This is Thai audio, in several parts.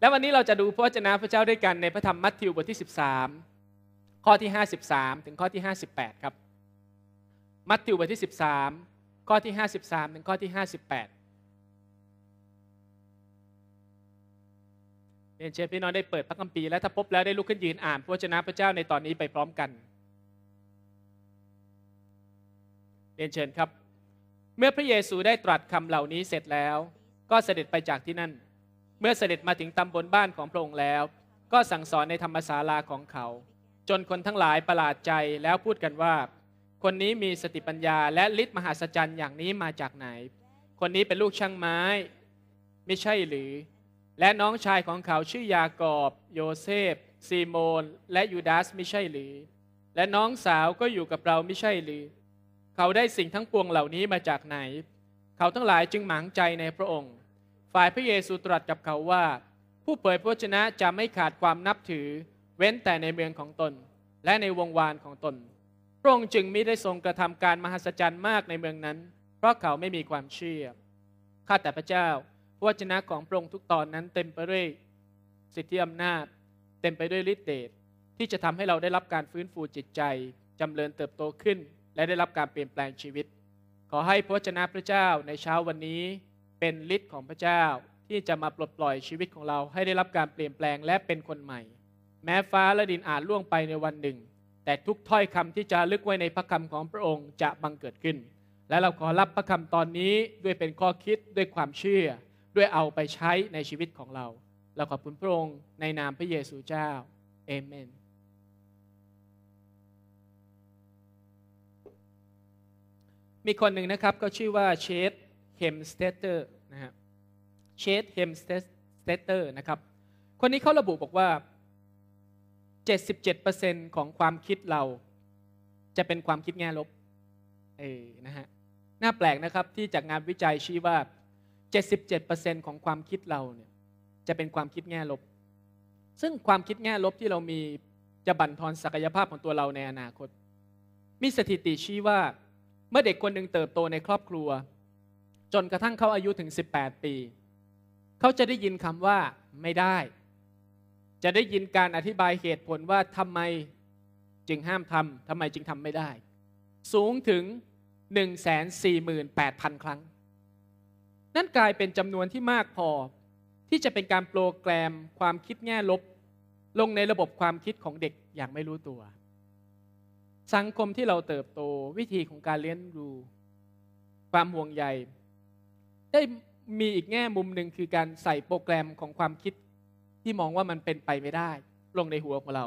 และวันนี้เราจะดูพระวจนะพระเจ้าด้วยกันในพระธรรมมัทธิวบทที่ 13 ข้อที่53ถึงข้อที่58ครับ มัทธิวบทที่13ข้อที่53ถึงข้อที่58เรียนเชิญพี่น้องได้เปิดพระคัมภีร์และถ้าพบแล้วได้ลุกขึ้นยืนอ่านพระวจนะพระเจ้าในตอนนี้ไปพร้อมกัน เรียนเชิญครับ เมื่อพระเยซูได้ตรัสคำเหล่านี้เสร็จแล้ว ก็เสด็จไปจากที่นั่นเมื่อเสด็จมาถึงตำบลบ้านของพระองค์แล้ว ก็สั่งสอนในธรรมศาลาของเขา จนคนทั้งหลายประหลาดใจแล้วพูดกันว่า คนนี้มีสติปัญญาและฤทธิ์มหาศจรรย์อย่างนี้มาจากไหน คนนี้เป็นลูกช่างไม้ ไม่ใช่หรือ และน้องชายของเขาชื่อยากอบโยเซฟซีโมน และยูดาสไม่ใช่หรือ และน้องสาวก็อยู่กับเราไม่ใช่หรือ เขาได้สิ่งทั้งปวงเหล่านี้มาจากไหน เขาทั้งหลายจึงหมางใจในพระองค์ฝ่ายพระเยซูตรัสกับเขาว่า ผู้เผยพระชนะจะไม่ขาดความนับถือเว้นแต่ในเมืองของตน และในวงวานของตนพระองค์จึงไม่ได้ทรงกระทำการมหัศจรรย์มากในเมืองนั้น เพราะเขาไม่มีความเชื่อ ข้าแต่พระเจ้าพระวจนะของพระองค์ทุกตอนนั้นเต็มไปด้วยสิทธิอำนาจ เต็มไปด้วยฤทธิเดชที่จะทำให้เราได้รับการฟื้นฟูจิตใจจำเริญเติบโตขึ้น และได้รับการเปลี่ยนแปลงชีวิต ขอให้พระวจนะพระเจ้าในเช้าวันนี้เป็นฤทธิ์ของพระเจ้าที่จะมาปลดปล่อยชีวิตของเราให้ได้รับการเปลี่ยนแปลงและเป็นคนใหม่ แม้ฟ้าและดินอาจล่วงไปในวันหนึ่ง แต่ทุกถ้อยคำที่จะลึกไว้ในพระคำของพระองค์จะบังเกิดขึ้น และเราขอรับพระคำตอนนี้ด้วยเป็นข้อคิดด้วยความเชื่อด้วยเอาไปใช้ในชีวิตของเราเราขอบคุณพระองค์ในนามพระเยซูเจ้าเอเมนมีคนหนึ่งนะครับก็ชื่อว่าเชธเฮมสเตเตอร์นะฮะเชดเฮมสเตเตอร์นะครับ คนนี้เขาระบุบอกว่า 77%ของความคิดเรา จะเป็นความคิดแง่ลบ เออนะฮะน่าแปลกนะครับที่จากงานวิจัยชี้ว่า77%ของความคิดเราเนี่ย จะเป็นความคิดแง่ลบ ซึ่งความคิดแง่ลบที่เรามีจะบั่นทอนศักยภาพของตัวเราในอนาคต มีสถิติชี้ว่าเมื่อเด็กคนหนึ่งเติบโตในครอบครัวจนกระทั่งเขาอายุถึง 18 ปี เขาจะได้ยินคำว่าไม่ได้ จะได้ยินการอธิบายเหตุผลว่าทำไมจึงห้ามทำ ทำไมจึงทำไม่ได้ สูงถึง 148,000 ครั้ง นั่นกลายเป็นจำนวนที่มากพอ ที่จะเป็นการโปรแกรมความคิดแง่ลบ ลงในระบบความคิดของเด็กอย่างไม่รู้ตัว สังคมที่เราเติบโตวิธีของการเลี้ยงดูความห่วงใยได้มีอีกแง่มุมหนึ่งคือการใส่โปรแกรมของความคิดที่มองว่ามันเป็นไปไม่ได้ ลงในหัวของเรา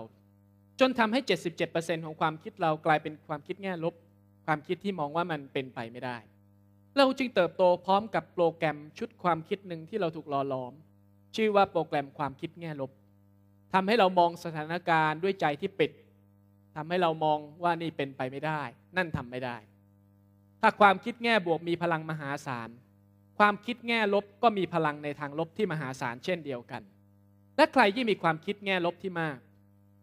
จนทำให้ 77%ของความคิดเรากลายเป็นความคิดแง่ลบ ความคิดที่มองว่ามันเป็นไปไม่ได้ เราจึงเติบโตพร้อมกับโปรแกรมชุดความคิดหนึ่งที่เราถูกหลอหลอม ชื่อว่าโปรแกรมความคิดแง่ลบ ทำให้เรามองสถานการณ์ด้วยใจที่ปิด ทำให้เรามองว่านี่เป็นไปไม่ได้ นั่นทำไม่ได้ ถ้าความคิดแง่บวกมีพลังมหาศาลความคิดแง่ลบก็มีพลังในทางลบที่มหาศาลเช่นเดียวกัน และใครที่มีความคิดแง่ลบที่มาก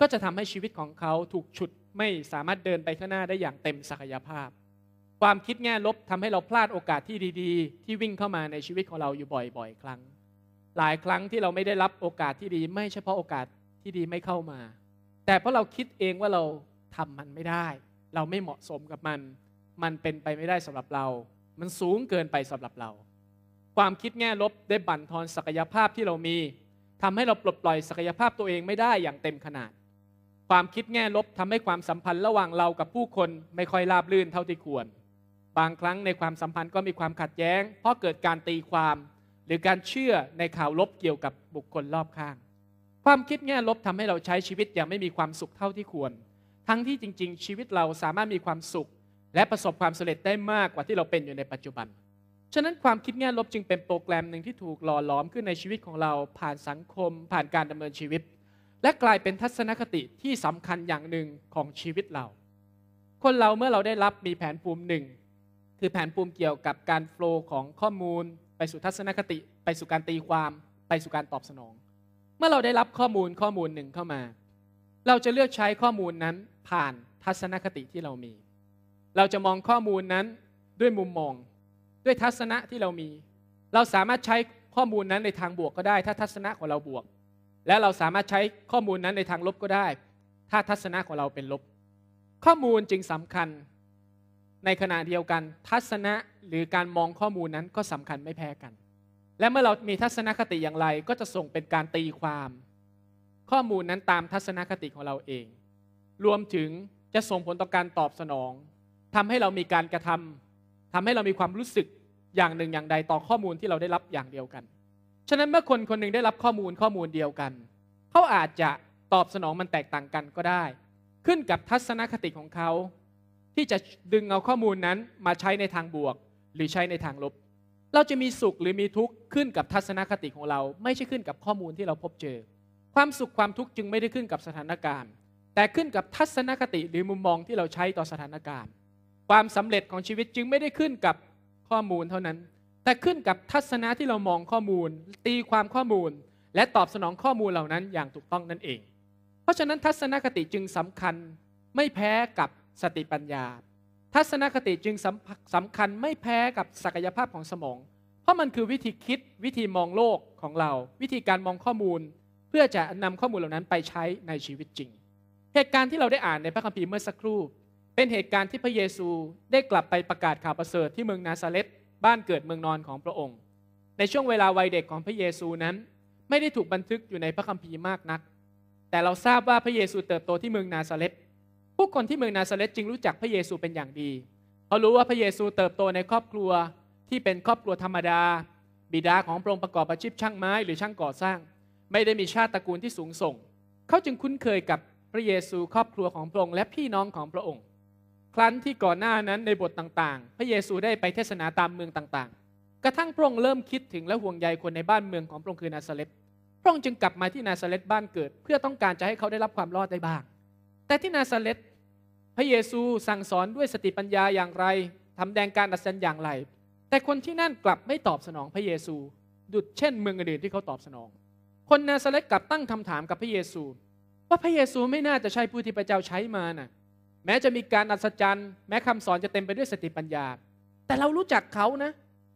ก็จะทำให้ชีวิตของเขาถูกฉุดไม่สามารถเดินไปข้างหน้าได้อย่างเต็มศักยภาพ ความคิดแง่ลบทำให้เราพลาดโอกาสที่ดีๆ ที่วิ่งเข้ามาในชีวิตของเราอยู่บ่อยๆ ครั้ง หลายครั้งที่เราไม่ได้รับโอกาสที่ดี ไม่เฉพาะโอกาสที่ดีไม่เข้ามา แต่เพราะเราคิดเองว่าเราทำมันไม่ได้ เราไม่เหมาะสมกับมัน มันเป็นไปไม่ได้สำหรับเรา มันสูงเกินไปสำหรับเราความคิดแง่ลบได้บั่นทอนศักยภาพที่เรามีทำให้เราปลดปล่อยศักยภาพตัวเองไม่ได้อย่างเต็มขนาด ความคิดแง่ลบทำให้ความสัมพันธ์ระหว่างเรากับผู้คนไม่ค่อยราบรื่นเท่าที่ควร บางครั้งในความสัมพันธ์ก็มีความขัดแย้ง เพราะเกิดการตีความหรือการเชื่อในข่าวลบเกี่ยวกับบุคคลรอบข้าง ความคิดแง่ลบทำให้เราใช้ชีวิตอย่างไม่มีความสุขเท่าที่ควร ทั้งที่จริงๆ ชีวิตเราสามารถมีความสุข และประสบความสำเร็จได้มากกว่าที่เราเป็นอยู่ในปัจจุบันฉะนั้นความคิดแง่ลบจึงเป็นโปรแกรมหนึ่งที่ถูกหล่อหลอมขึ้นในชีวิตของเราผ่านสังคม ผ่านการดำเนินชีวิต และกลายเป็นทัศนคติที่สำคัญอย่างหนึ่งของชีวิตเราคนเราเมื่อเราได้รับมีแผนภูมิหนึ่งคือแผนภูมิเกี่ยวกับการโฟล์ของข้อมูลไปสู่ทัศนคติ ไปสู่การตีความ ไปสู่การตอบสนอง เมื่อเราได้รับข้อมูลข้อมูลหนึ่งเข้ามา เราจะเลือกใช้ข้อมูลนั้นผ่านทัศนคติที่เรามี เราจะมองข้อมูลนั้นด้วยมุมมองด้วยทัศนะที่เรามี เราสามารถใช้ข้อมูลนั้นในทางบวกก็ได้ ถ้าทัศนะของเราบวก และเราสามารถใช้ข้อมูลนั้นในทางลบก็ได้ ถ้าทัศนะของเราเป็นลบ ข้อมูลจึงสำคัญ ในขณะเดียวกัน ทัศนะหรือการมองข้อมูลนั้นก็สำคัญไม่แพ้กัน และเมื่อเรามีทัศนคติอย่างไร ก็จะส่งเป็นการตีความ ข้อมูลนั้นตามทัศนคติของเราเอง รวมถึงจะส่งผลต่อการตอบสนอง ทำให้เรามีการกระทำ ทำให้เรามีความรู้สึกอย่างหนึ่งอย่างใดต่อข้อมูลที่เราได้รับอย่างเดียวกัน ฉะนั้นเมื่อคนคนหนึ่งได้รับข้อมูลข้อมูลเดียวกัน เขาอาจจะตอบสนองมันแตกต่างกันก็ได้ ขึ้นกับทัศนคติของเขา ที่จะดึงเอาข้อมูลนั้นมาใช้ในทางบวกหรือใช้ในทางลบ เราจะมีสุขหรือมีทุกข์ขึ้นกับทัศนคติของเรา ไม่ใช่ขึ้นกับข้อมูลที่เราพบเจอ ความสุขความทุกข์จึงไม่ได้ขึ้นกับสถานการณ์แต่ขึ้นกับทัศนคติหรือมุมมองที่เราใช้ต่อสถานการณ์ ความสำเร็จของชีวิตจึงไม่ได้ขึ้นกับข้อมูลเท่านั้น แต่ขึ้นกับทัศนะที่เรามองข้อมูล ตีความข้อมูล และตอบสนองข้อมูลเหล่านั้นอย่างถูกต้องนั่นเอง เพราะฉะนั้นทัศนคติจึงสำคัญ ไม่แพ้กับสติปัญญา ทัศนคติจึงสำคัญไม่แพ้กับศักยภาพของสมอง เพราะมันคือวิธีคิดวิธีมองโลกของเรา วิธีการมองข้อมูล เพื่อจะนำข้อมูลเหล่านั้นไปใช้ในชีวิตจริง เหตุการณ์ที่เราได้อ่านในพระคัมภีร์เมื่อสักครู่เป็นเหตุการณ์ที่พระเยซูได้กลับไปประกาศข่าวประเสริฐที่เมืองนาซาเรตบ้านเกิดเมืองนอนของพระองค์ ในช่วงเวลาวัยเด็กของพระเยซูนั้น ไม่ได้ถูกบันทึกอยู่ในพระคัมภีร์มากนัก แต่เราทราบว่าพระเยซูเติบโตที่เมืองนาซาเรตผู้คนที่เมืองนาซาเรตจึงรู้จักพระเยซูเป็นอย่างดี เขารู้ว่าพระเยซูเติบโตในครอบครัวที่เป็นครอบครัวธรรมดา บิดาของพระองค์ประกอบอาชีพช่างไม้หรือช่างก่อสร้าง ไม่ได้มีชาติตระกูลที่สูงส่ง เขาจึงคุ้นเคยกับพระเยซูครอบครัวของพระองค์และพี่น้องของพระองค์ครั้นที่ก่อนหน้านั้นในบทต่างๆ พระเยซูได้ไปเทศนาตามเมืองต่างๆ กระทั่งพระองค์เริ่มคิดถึงและห่วงใยคนในบ้านเมืองของพระองค์คือนาซาเลตพระองค์จึงกลับมาที่นาซาเลตบ้านเกิด เพื่อต้องการจะให้เขาได้รับความรอดได้บ้าง แต่ที่นาซาเลตพระเยซูสั่งสอนด้วยสติปัญญาอย่างไร ทำแดงการอัศจรรย์อย่างไร แต่คนที่นั่นกลับไม่ตอบสนองพระเยซู ดุดเช่นเมืองอื่นที่เขาตอบสนอง คนนาซาเลตกลับตั้งคำถามกับพระเยซู ว่าพระเยซูไม่น่าจะใช่ผู้ที่พระเจ้าใช้มานะ่ะแม้จะมีการอัศจรรย์ แม้คำสอนจะเต็มไปด้วยสติปัญญา แต่เรารู้จักเขานะ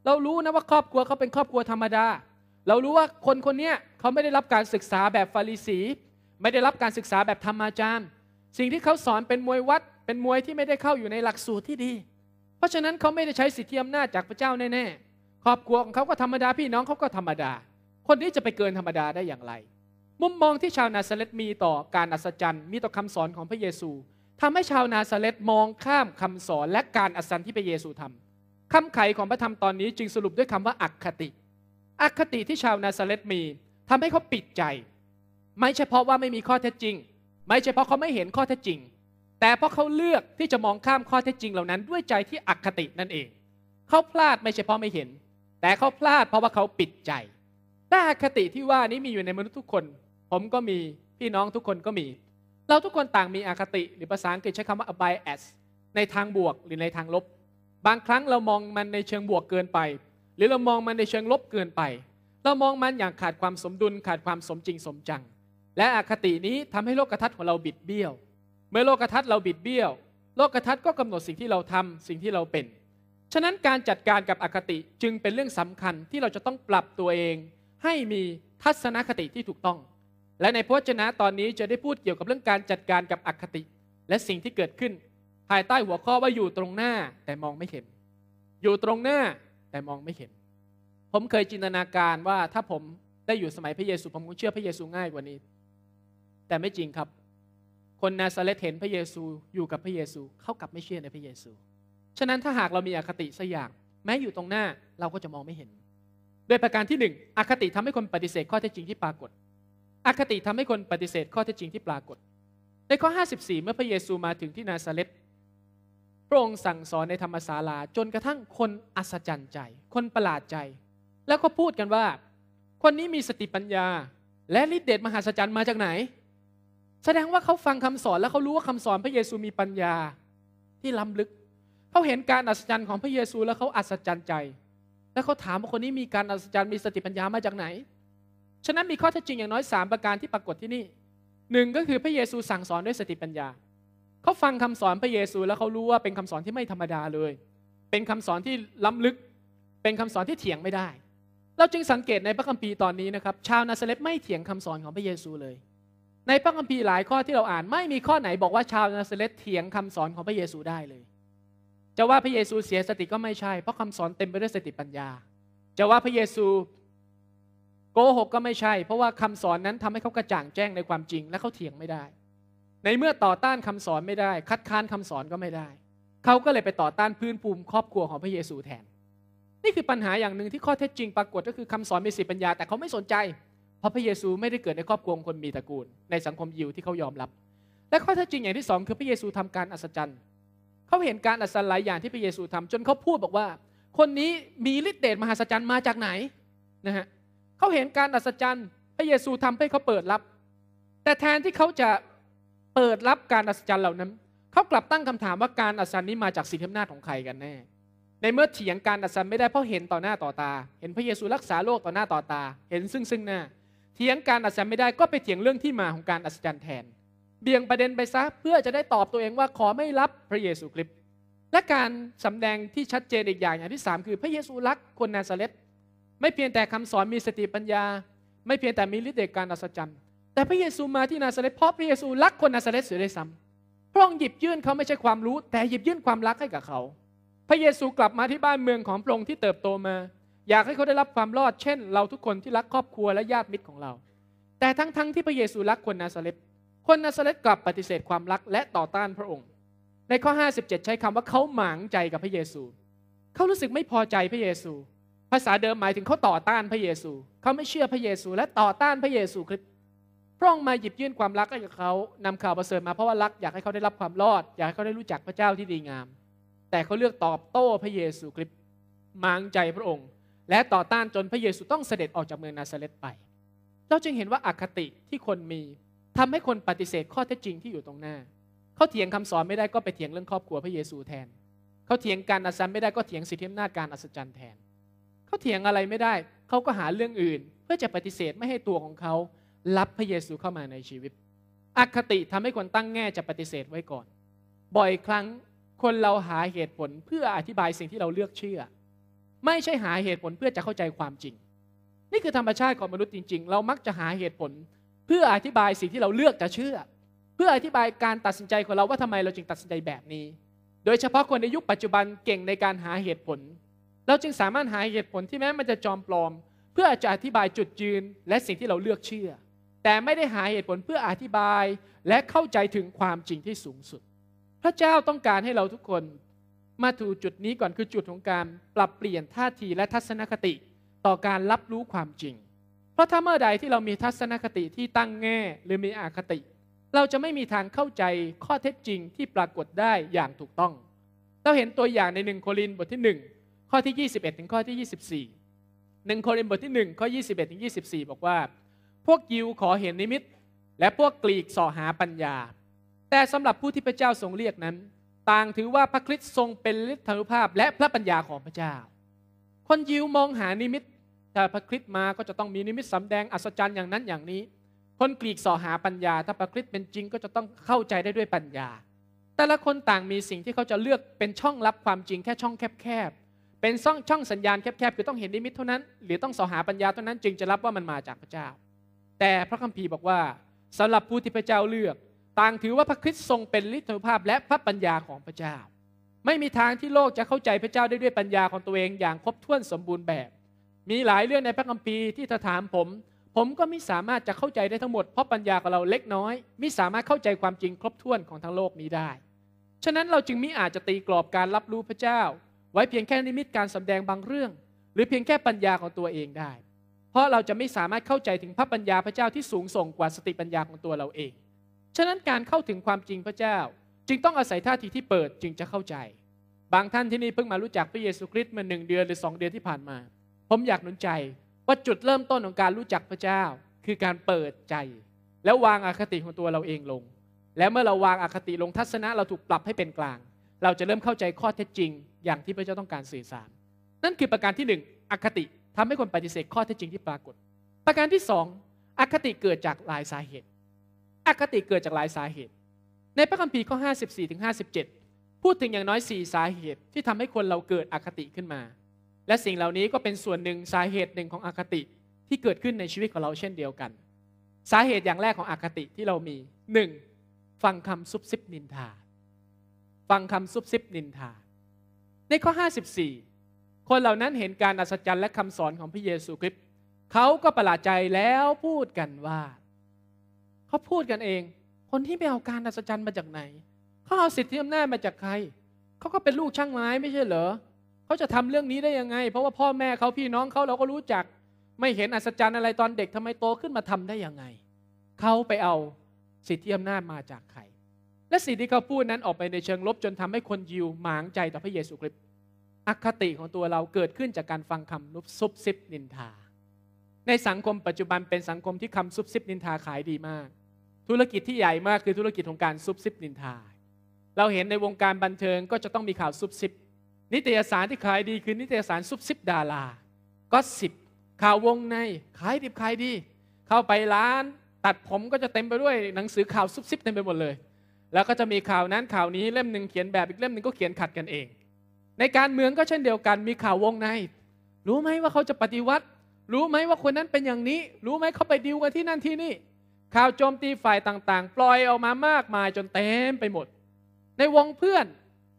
เรารู้นะว่าครอบครัวเขาเป็นครอบครัวธรรมดา เรารู้ว่าคนคนนี้เขาไม่ได้รับการศึกษาแบบฟาริสี ไม่ได้รับการศึกษาแบบธรรมาจารย์ สิ่งที่เขาสอนเป็นมวยวัดเป็นมวยที่ไม่ได้เข้าอยู่ในหลักสูตรที่ดี เพราะฉะนั้นเขาไม่ได้ใช้สิทธิอำนาจจากพระเจ้าแน่ๆครอบครัวของเขาก็ธรรมดาพี่น้องเขาก็ธรรมดา คนนี้จะไปเกินธรรมดาได้อย่างไร มุมมองที่ชาวนาซาเลตมีต่อการอัศจรรย์มีต่อคำสอนของพระเยซูทำให้ชาวนาซาเลตมองข้ามคำสอนและการอัศจรรย์ที่พระเยซูทำคำไขของพระธรรมตอนนี้จึงสรุปด้วยคำว่าอักคติอักคติที่ชาวนาซาเลตมี ทำให้เขาปิดใจ ไม่เฉพาะว่าไม่มีข้อเท็จจริง ไม่เฉพาะเขาไม่เห็นข้อเท็จจริง แต่เพราะเขาเลือกที่จะมองข้ามข้อเท็จจริงเหล่านั้น ด้วยใจที่อักคตินั่นเอง เขาพลาดไม่ใช่เพราะไม่เห็น แต่เขาพลาดเพราะว่าเขาปิดใจ แต่อคติที่ว่านี้มีอยู่ในมนุษย์ทุกคน ผมก็มี พี่น้องทุกคนก็มีเราทุกคนต่างมีอคติหรือภาษาอังกฤษใช้คำว่า bias ในทางบวกหรือในทางลบ บางครั้งเรามองมันในเชิงบวกเกินไป หรือเรามองมันในเชิงลบเกินไป เรามองมันอย่างขาดความสมดุลขาดความสมจริงสมจัง และอคตินี้ทำให้โลกทัศน์ของเราบิดเบี้ยว เมื่อโลกทัศน์เราบิดเบี้ยว โลกทัศน์ก็กำหนดสิ่งที่เราทำสิ่งที่เราเป็นฉะนั้นการจัดการกับอคติจึงเป็นเรื่องสำคัญที่เราจะต้องปรับตัวเอง ให้มีทัศนคติที่ถูกต้องและในพระวจนะตอนนี้จะได้พูดเกี่ยวกับเรื่องการจัดการกับอคติ และสิ่งที่เกิดขึ้นภายใต้หัวข้อว่าอยู่ตรงหน้าแต่มองไม่เห็น อยู่ตรงหน้าแต่มองไม่เห็น ผมเคยจินตนาการว่าถ้าผมได้อยู่สมัยพระเยซูผมคงเชื่อพระเยซูง่ายกว่านี้ แต่ไม่จริงครับ คนนาซาเลตเห็นพระเยซูอยู่กับพระเยซูเขากลับไม่เชื่อในพระเยซูฉะนั้นถ้าหากเรามีอคติสักอย่างแม้อยู่ตรงหน้าเราก็จะมองไม่เห็นด้วยประการที่หนึ่งอคติทำให้คนปฏิเสธข้อเท็จจริงที่ปรากฏอคติทำให้คนปฏิเสธข้อเท็จจริงที่ปรากฏ ในข้อ 54 เมื่อพระเยซูมาถึงที่นาซาเรตพระองค์สั่งสอนในธรรมศาลาจนกระทั่งคนอัศจรรย์ใจ คนประหลาดใจ แล้วก็พูดกันว่า คนนี้มีสติปัญญา และฤทธิเดชมหาศจรรย์มาจากไหน แสดงว่าเขาฟังคำสอนแล้วเขารู้ว่าคำสอนพระเยซูมีปัญญาที่ล้าลึก เขาเห็นการอัศจรรย์ของพระเยซูแล้วเขาอัศจรรย์ใจ แล้วเขาถามว่าคนนี้มีการอัศจรรย์มีสติปัญญามาจากไหนฉะนั้นมีข้อเท็จจริงอย่างน้อย3ประการที่ปรากฏที่นี่หนึ่งก็คือพระเยซูสั่งสอนด้วยสติปัญญาเขาฟังคำสอนพระเยซูแล้วเขารู้ว่าเป็นคำสอนที่ไม่ธรรมดาเลย เป็นคำสอนที่ล้ำลึกเป็นคำสอนที่เถียงไม่ได้ เราจึงสังเกตในพระคัมภีร์ตอนนี้นะครับชาวนาซาเลตไม่เถียงคำสอนของพระเยซูเลย ในพระคัมภีร์หลายข้อที่เราอ่านไม่มีข้อไหนบอกว่าชาวนาซาเลตเถียงคำสอนของพระเยซูได้เลยจะว่าพระเยซูเสียสติก็ไม่ใช่เพราะคำสอนเต็มไปด้วยสติปัญญาจะว่าพระเยซูโกหกก็ไม่ใช่เพราะว่าคำสอนนั้นทำให้เขากระจ่างแจ้งในความจริงและเขาเถียงไม่ได้ ในเมื่อต่อต้านคำสอนไม่ได้ คัดค้านคำสอนก็ไม่ได้ เขาก็เลยไปต่อต้านพื้นภูมิครอบครัวของพระเยซูแทนนี่คือปัญหาอย่างหนึ่งที่ข้อเท็จจริงปรากฏก็คือคำสอนมีสิปัญญา แต่เขาไม่สนใจ เพราะพระเยซูไม่ได้เกิดในครอบครัวคนมีตระกูล ในสังคมยิวที่เขายอมรับและข้อเท็จจริงอย่างที่สองคือพระเยซูทำการอัศจรรย์เขาเห็นการอัศจรรย์ลายอย่างที่พระเยซูทำจนเขาพูดบอกว่า คนนี้มีฤทธิ์เดชมหาศจรรย์มาจากไหนนะฮะเขาเห็นการอัศจรรย์ พระเยซูทำให้เขาเปิดรับ แต่แทนที่เขาจะเปิดรับการอัศจรรย์เหล่านั้น เขากลับตั้งคำถามว่าการอัศจรรย์นี้มาจากสิทธิอำนาจของใครกันแน่ ในเมื่อเถียงการอัศจรรย์ไม่ได้เพราะเห็นต่อหน้าต่อตา เห็นพระเยซูรักษาโรคต่อหน้าต่อตา เห็นซึ่งซึ่งหน้า เถียงการอัศจรรย์ไม่ได้ก็ไปเถียงเรื่องที่มาของการอัศจรรย์แทน เบี่ยงประเด็นไปซะเพื่อจะได้ตอบตัวเองว่าขอไม่รับพระเยซูคริสต์และการสาแดงที่ชัดเจนอีกอย่างอย่างที่3คือ พระเยซูรักคนนาซาเลตไม่เพียงแต่คำสอนมีสติปัญญา ไม่เพียงแต่มีฤทธิ์เดชการอัศจรรย์แต่พระเยซูมาที่นาซาเรตเพราะพระเยซูรักคนนาซาเรตเสียด้วยซ้ำพระองค์หยิบยื่นเขาไม่ใช่ความรู้ แต่หยิบยื่นความรักให้กับเขาพระเยซูกลับมาที่บ้านเมืองของพระองค์ที่เติบโตมา อยากให้เขาได้รับความรอดเช่น เราทุกคนที่รักครอบครัวและญาติมิตรของเรา แต่ทั้งๆทที่พระเยซูรักคนนาซาเรตคนนาซาเรตกลับปฏิเสธความรักและต่อต้านพระองค์ ในข้อ 57 ใช้คำว่าเขาหมางใจกับพระเยซูเขารู้สึกไม่พอใจพระเยซูภาษาเดิมหมายถึงเขาต่อต้านพระเยซู เขาไม่เชื่อพระเยซูและต่อต้านพระเยซู คริสต์พระองค์มาหยิบยื่นความรักให้กับเขานำข่าวประเสริฐมาเพราะว่ารักอยากให้เขาได้รับความรอด อยากให้เขาได้รู้จักพระเจ้าที่ดีงาม แต่เขาเลือกตอบโต้พระเยซูคริสต์มางใจพระองค์ และต่อต้านจนพระเยซูต้องเสด็จออกจากเมืองนาซาเรตไป เราจึงเห็นว่าอาคติที่คนมีทำให้คนปฏิเสธข้อเท็จจริงที่อยู่ตรงหน้าเขาเถียงคำสอนไม่ได้ก็ไปเถียงเรื่องครอบครัวพระเยซูแทนเขาเถียงการอัศจรรย์ไม่ได้ก็เถียงสิทธิอำนาจการอัศจรรย์แทนเขาเถียงอะไรไม่ได้เขาก็หาเรื่องอื่น เพื่อจะปฏิเสธไม่ให้ตัวของเขารับพระเยซูเข้ามาในชีวิตอคติทำให้คนตั้งแง่จะปฏิเสธไว้ก่อน บ่อยครั้งคนเราหาเหตุผลเพื่ออธิบายสิ่งที่เราเลือกเชื่อ ไม่ใช่หาเหตุผลเพื่อจะเข้าใจความจริง นี่คือธรรมชาติของมนุษย์จริง ๆ เรามักจะหาเหตุผลเพื่ออธิบายสิ่งที่เราเลือกจะเชื่อ เพื่ออธิบายการตัดสินใจของเราว่าทำไมเราจึงตัดสินใจแบบนี้ โดยเฉพาะคนในยุคปัจจุบันเก่งในการหาเหตุผลเราจึงสามารถหาเหตุผลที่แม้มันจะจอมปลอม เพื่อจะอธิบายจุดยืน และสิ่งที่เราเลือกเชื่อ แต่ไม่ได้หาเหตุผลเพื่ออธิบายและเข้าใจถึงความจริงที่สูงสุด พระเจ้าต้องการให้เราทุกคน มาถูจุดนี้ก่อนคือจุดของการปรับเปลี่ยนท่าทีและทัศนคติต่อการรับรู้ความจริง เพราะถ้าเมื่อใดที่เรามีทัศนคติที่ตั้งแง่หรือมีอคติ เราจะไม่มีทางเข้าใจข้อเท็จจริงที่ปรากฏได้อย่างถูกต้อง เราเห็นตัวอย่างในหนึ่งโครินบทที่หนึ่งข้อที่ 21 ถึงข้อที่ 24หนึ่งโครินธ์บทที่ 1 ข้อ 21ถึง24 บอกว่า พวกยิวขอเห็นนิมิต และพวกกรีกส่อหาปัญญา แต่สำหรับผู้ที่พระเจ้าทรงเรียกนั้น ต่างถือว่าพระคริสต์ทรงเป็นฤทธานุภาพและพระปัญญาของพระเจ้า คนยิวมองหานิมิต ถ้าพระคริสต์มาก็จะต้องมีนิมิตสำแดงอัศจรรย์อย่างนั้นอย่างนี้ คนกรีกส่อหาปัญญา ถ้าพระคริสต์เป็นจริงก็จะต้องเข้าใจได้ด้วยปัญญา แต่ละคนต่างมีสิ่งที่เขาจะเลือกเป็นช่องลับความจริงแค่ช่องแคบเป็นช่องช่องสัญญาณแคบๆ คือต้องเห็นนิมิตเท่านั้นหรือต้องสอหาปัญญาเท่านั้นจึงจะรับว่ามันมาจากพระเจ้า แต่พระคัมภีร์บอกว่าสำหรับผู้ที่พระเจ้าเลือก ต่างถือว่าพระคริสต์ทรงเป็นฤทธิภาพและพระปัญญาของพระเจ้า ไม่มีทางที่โลกจะเข้าใจพระเจ้าได้ด้วยปัญญาของตัวเองอย่างครบถ้วนสมบูรณ์แบบ มีหลายเรื่องในพระคัมภีร์ที่ถ้าถามผม ผมก็ไม่สามารถจะเข้าใจได้ทั้งหมดเพราะปัญญาของเราเล็กน้อยไม่สามารถเข้าใจความจริงครบถ้วนของทั้งโลกนี้ได้ฉะนั้นเราจึงมิอาจจะตีกรอบการรับรู้พระเจ้าไว้เพียงแค่นิมิตการสำแดงบางเรื่อง หรือเพียงแค่ปัญญาของตัวเองได้ เพราะเราจะไม่สามารถเข้าใจถึงพระปัญญาพระเจ้าที่สูงส่งกว่าสติปัญญาของตัวเราเอง ฉะนั้นการเข้าถึงความจริงพระเจ้า จึงต้องอาศัยท่าทีที่เปิดจึงจะเข้าใจ บางท่านที่นี่เพิ่งมารู้จักพระเยซูคริสต์มาหนึ่งเดือนหรือสองเดือนที่ผ่านมา ผมอยากหนุนใจว่าจุดเริ่มต้นของการรู้จักพระเจ้า คือการเปิดใจ แล้ววางอาคติของตัวเราเองลง และเมื่อเราวางอาคติลงทัศนะเราถูกปรับให้เป็นกลางเราจะเริ่มเข้าใจข้อเท็จจริงอย่างที่พระเจ้าต้องการสื่อสารนั่นคือประการที่ 1อคติทำให้คนปฏิเสธข้อเท็จจริงที่ปรากฏ ประการที่2อคติเกิดจากหลายสาเหตุอคติเกิดจากหลายสาเหตุในพระคัมภีร์ข้อ54ถึง57 พูดถึงอย่างน้อย 4 สาเหตุที่ทำให้คนเราเกิดอคติขึ้นมา และสิ่งเหล่านี้ก็เป็นส่วนหนึ่งสาเหตุหนึ่งของอคติที่เกิดขึ้นในชีวิตของเราเช่นเดียวกัน สาเหตุอย่างแรกของอคติที่เรามี 1. ฟังคำซุบซิบนินทาฟังคำซุบซิบ นินทา ในข้อ 54 คนเหล่านั้นเห็นการอัศจรรย์ และคำสอนของพระเยซูคริสต์เขาก็ประหลาดใจแล้วพูดกันว่า เขาพูดกันเอง คนที่ไปเอาการอัศจรรย์มาจากไหนเขาเอาสิทธิอำนาจมาจากใคร เขาก็เป็นลูกช่างไม้ไม่ใช่เหรอเขาจะทำเรื่องนี้ได้ยังไง เพราะว่าพ่อแม่เขาพี่น้องเขาเราก็รู้จัก ไม่เห็นอัศจรรย์อะไรตอนเด็กทำไมโตขึ้นมาทำได้ยังไงเขาไปเอาสิทธิอำนาจมาจากใครและสิ่งที่เขาพูดนั้นออกไปในเชิงลบจนทำให้คนยิวหมางใจต่อพระเยซูคริสต์อัคติของตัวเราเกิดขึ้นจากการฟังคำนุบซุบซิบนินทา ในสังคมปัจจุบันเป็นสังคมที่คำซุบซิบนินทาขายดีมาก ธุรกิจที่ใหญ่มากคือธุรกิจของการซุบซิบนินทา เราเห็นในวงการบันเทิงก็จะต้องมีข่าวซุบซิบ นิตยสารที่ขายดีคือนิตยสารซุบซิบดาราก็สิบข่าววงในขายดิบขายดี เข้าไปร้าน ตัดผมก็จะเต็มไปด้วยหนังสือข่าวซุบซิบเต็มไปหมดเลยแล้วก็จะมีข่าวนั้นข่าวนี้เล่มหนึ่งเขียนแบบอีกเล่มหนึ่งก็เขียนขัดกันเอง ในการเมืองก็เช่นเดียวกันมีข่าววงใน รู้ไหมว่าเขาจะปฏิวัติ รู้ไหมว่าคนนั้นเป็นอย่างนี้ รู้ไหมเขาไปดิวกันที่นั่นที่นี่ ข่าวโจมตีฝ่ายต่างๆ ปล่อยออกมามากมายจนเต็มไปหมด ในวงเพื่อน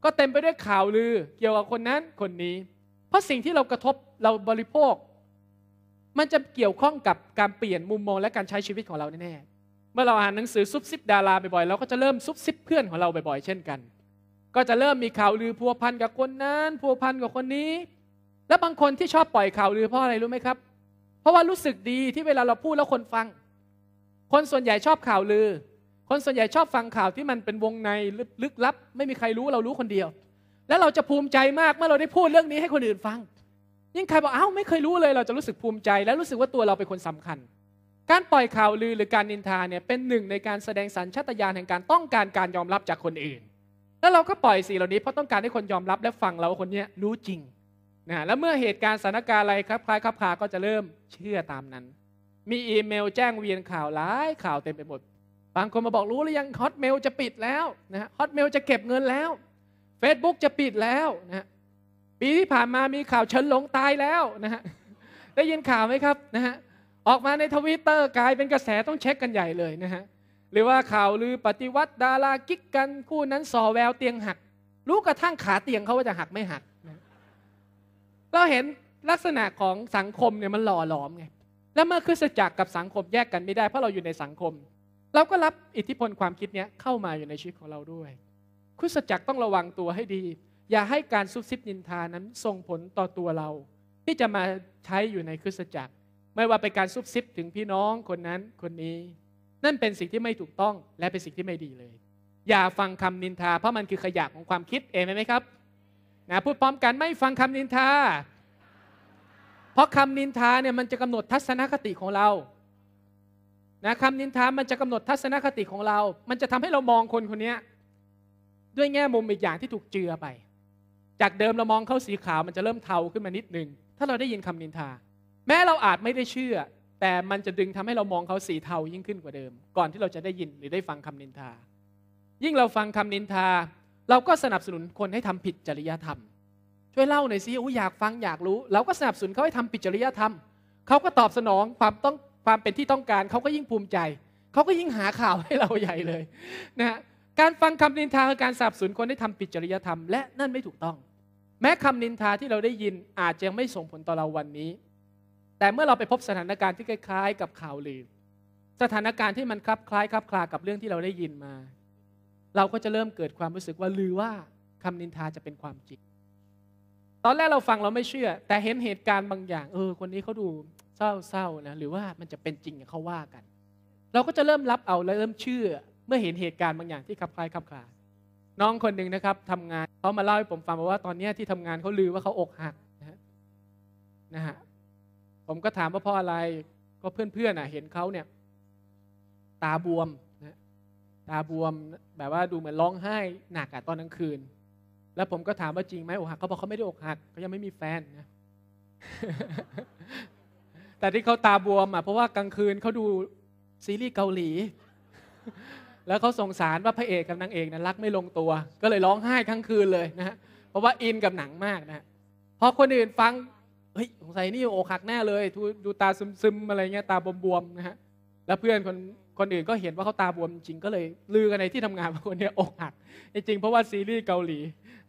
ก็เต็มไปด้วยข่าวลือ เกี่ยวกับคนนั้นคนนี้ เพราะสิ่งที่เรากระทบเราบริโภค มันจะเกี่ยวข้องกับการเปลี่ยนมุมมองและการใช้ชีวิตของเราแน่เมื่อเราอ่านหนังสือซุบซิบดาราบ่อยๆเราก็จะเริ่มซุบซิบเพื่อนของเราบ่อยๆเช่นกัน ก็จะเริ่มมีข่าวลือพัวพันกับคนนั้นพัวพันกับคนนี้ และบางคนที่ชอบปล่อยข่าวลือเพราะอะไรรู้ไหมครับ เพราะว่ารู้สึกดีที่เวลาเราพูดแล้วคนฟัง คนส่วนใหญ่ชอบข่าวลือ คนส่วนใหญ่ชอบฟังข่าวที่มันเป็นวงในลึกลับไม่มีใครรู้เรารู้คนเดียว แล้วเราจะภูมิใจมากเมื่อเราได้พูดเรื่องนี้ให้คนอื่นฟัง ยิ่งใครบอกเอ้าไม่เคยรู้เลยเราจะรู้สึกภูมิใจ และรู้สึกว่าตัวเราเป็นคนสำคัญการปล่อยข่าวลือหรือการนินทาเนี่ย เป็นหนึ่งในการแสดงสัญชาตญาณแห่งการต้องการการยอมรับจากคนอื่นแล้วเราก็ปล่อยสิ่งเหล่านี้เพราะต้องการให้คนยอมรับ และฟังเราคนนี้รู้จริงนะแล้วเมื่อเหตุการณ์สถานการณ์อะไรครับคล้ายครับขาก็จะเริ่มเชื่อตามนั้น มีอีเมล แจ้งเวียนข่าวร้ายข่าวเต็มไปหมด บางคนมาบอกรู้หรือยังฮอตเมลจะปิดแล้วนะฮอตเมลจะเก็บเงินแล้ว Facebook จะปิดแล้วนะปีที่ผ่านมามีข่าวเฉินหลงตายแล้วนะฮะได้ยินข่าวไหมครับนะฮะออกมาในทวิตเตอร์กลายเป็นกระแสต้องเช็คกันใหญ่เลยนะฮะหรือว่าข่าวลือปฏิวัติดารากิ๊กกันคู่นั้นส่อแวว เตียงหัก รู้กระทั่งขาเตียงเขาว่าจะหักไม่หักนะเราเห็นลักษณะของสังคมเนี่ยมันหล่อหลอมไงแล้วเมื่อคริสตจักรกับสังคมแยกกันไม่ได้ เพราะเราอยู่ในสังคม เราก็รับอิทธิพลความคิดเนี้ยเข้ามาอยู่ในชีวิตของเราด้วยคริสตจักรต้องระวังตัวให้ดี อย่าให้การซุบซิบนินทานั้นส่งผลต่อตัวเรา ที่จะมาใช้อยู่ในคริสตจักรไม่ว่าเป็นการซุบซิบถึงพี่น้องคนนั้นคนนี้ นั่นเป็นสิ่งที่ไม่ถูกต้องและเป็นสิ่งที่ไม่ดีเลย อย่าฟังคำนินทาเพราะมันคือขยะของความคิดเองไหมครับนะพูดพร้อมกันไม่ฟังคำนินทาเพราะคำนินทาเนี่ยมันจะกำหนดทัศนคติของเรานะคำนินทามันจะกำหนดทัศนคติของเรา มันจะทำให้เรามองคนคนนี้ด้วยแง่มุมอีกอย่างที่ถูกเจือไป จากเดิมเรามองเขาสีขาวมันจะเริ่มเทาขึ้นมานิดหนึ่งถ้าเราได้ยินคำนินทาแม้เราอาจไม่ได้เชื่อ แต่มันจะดึงทำให้เรามองเขาสีเทายิ่งขึ้นกว่าเดิม ก่อนที่เราจะได้ยินหรือได้ฟังคำนินทา ยิ่งเราฟังคำนินทา เราก็สนับสนุนคนให้ทำผิดจริยธรรม ช่วยเล่าหน่อยสิอยากฟังอยากรู้ เราก็สนับสนุนเขาให้ทำผิดจริยธรรม เขาก็ตอบสนองความต้องความเป็นที่ต้องการ เขาก็ยิ่งภูมิใจ เขาก็ยิ่งหาข่าวให้เราใหญ่เลย นะการฟังคำนินทาคือการสนับสนุนคนให้ทำผิดจริยธรรม และนั่นไม่ถูกต้อง แม้คำนินทาที่เราได้ยินอาจจะยังไม่ส่งผลต่อเราวันนี้แต่เมื่อเราไปพบสถานการณ์ที่คล้าย ๆ กับข่าวลือสถานการณ์ที่มันคลับคล้ายคลับคลากับเรื่องที่เราได้ยินมา เราก็จะเริ่มเกิดความรู้สึกว่าลือว่าคำนินทาจะเป็นความจริง ตอนแรกเราฟังเราไม่เชื่อ แต่เห็นเหตุการณ์บางอย่างเออ คนนี้เขาดู เศร้าๆนะหรือว่ามันจะเป็นจริงอย่างเขาว่ากัน เราก็จะเริ่มรับเอาและเริ่มเชื่อเมื่อเห็นเหตุการณ์บางอย่างที่คลับคล้ายคลับคลาน้องคนหนึ่งนะครับทำงานเขามาเล่าให้ผมฟังว่า ตอนนี้ที่ทำงานเขาลือว่าเขาอกหักนะฮะผมก็ถามว่าเพราะอะไรก็เพื่อนๆอะเห็นเขาเนี่ย ตาบวมนะตาบวมแบบว่าดูเหมือนร้องไห้ หนักอะตอนกลางคืน แล้วผมก็ถามว่าจริงไหมอกหักเขาบอกเขาไม่ได้อกหักเขายังไม่มีแฟนนะแต่ที่เขาตาบวมอะเพราะว่ากลางคืนเขาดูซีรีส์เกาหลี แล้วเขาสงสารว่าพระเอกกับนางเอกนั้นรัก ไม่ลงตัว ก็เลยร้องไห้ทั้งคืนเลยนะะเพราะว่าอินกับหนังมากนะพอคนอื่นฟังเฮ้ยสงสัยนี่อกหักแน่เลยดูตาซึมๆอะไรเงี้ยตาบวมๆนะฮะแล้วเพื่อนคนคนอื่นก็เห็นว่าเขาตาบวมจริงก็เลยลือกันในที่ทำงานว่าคนนี้อกหักจริงเพราะว่าซีรีส์เกาหลี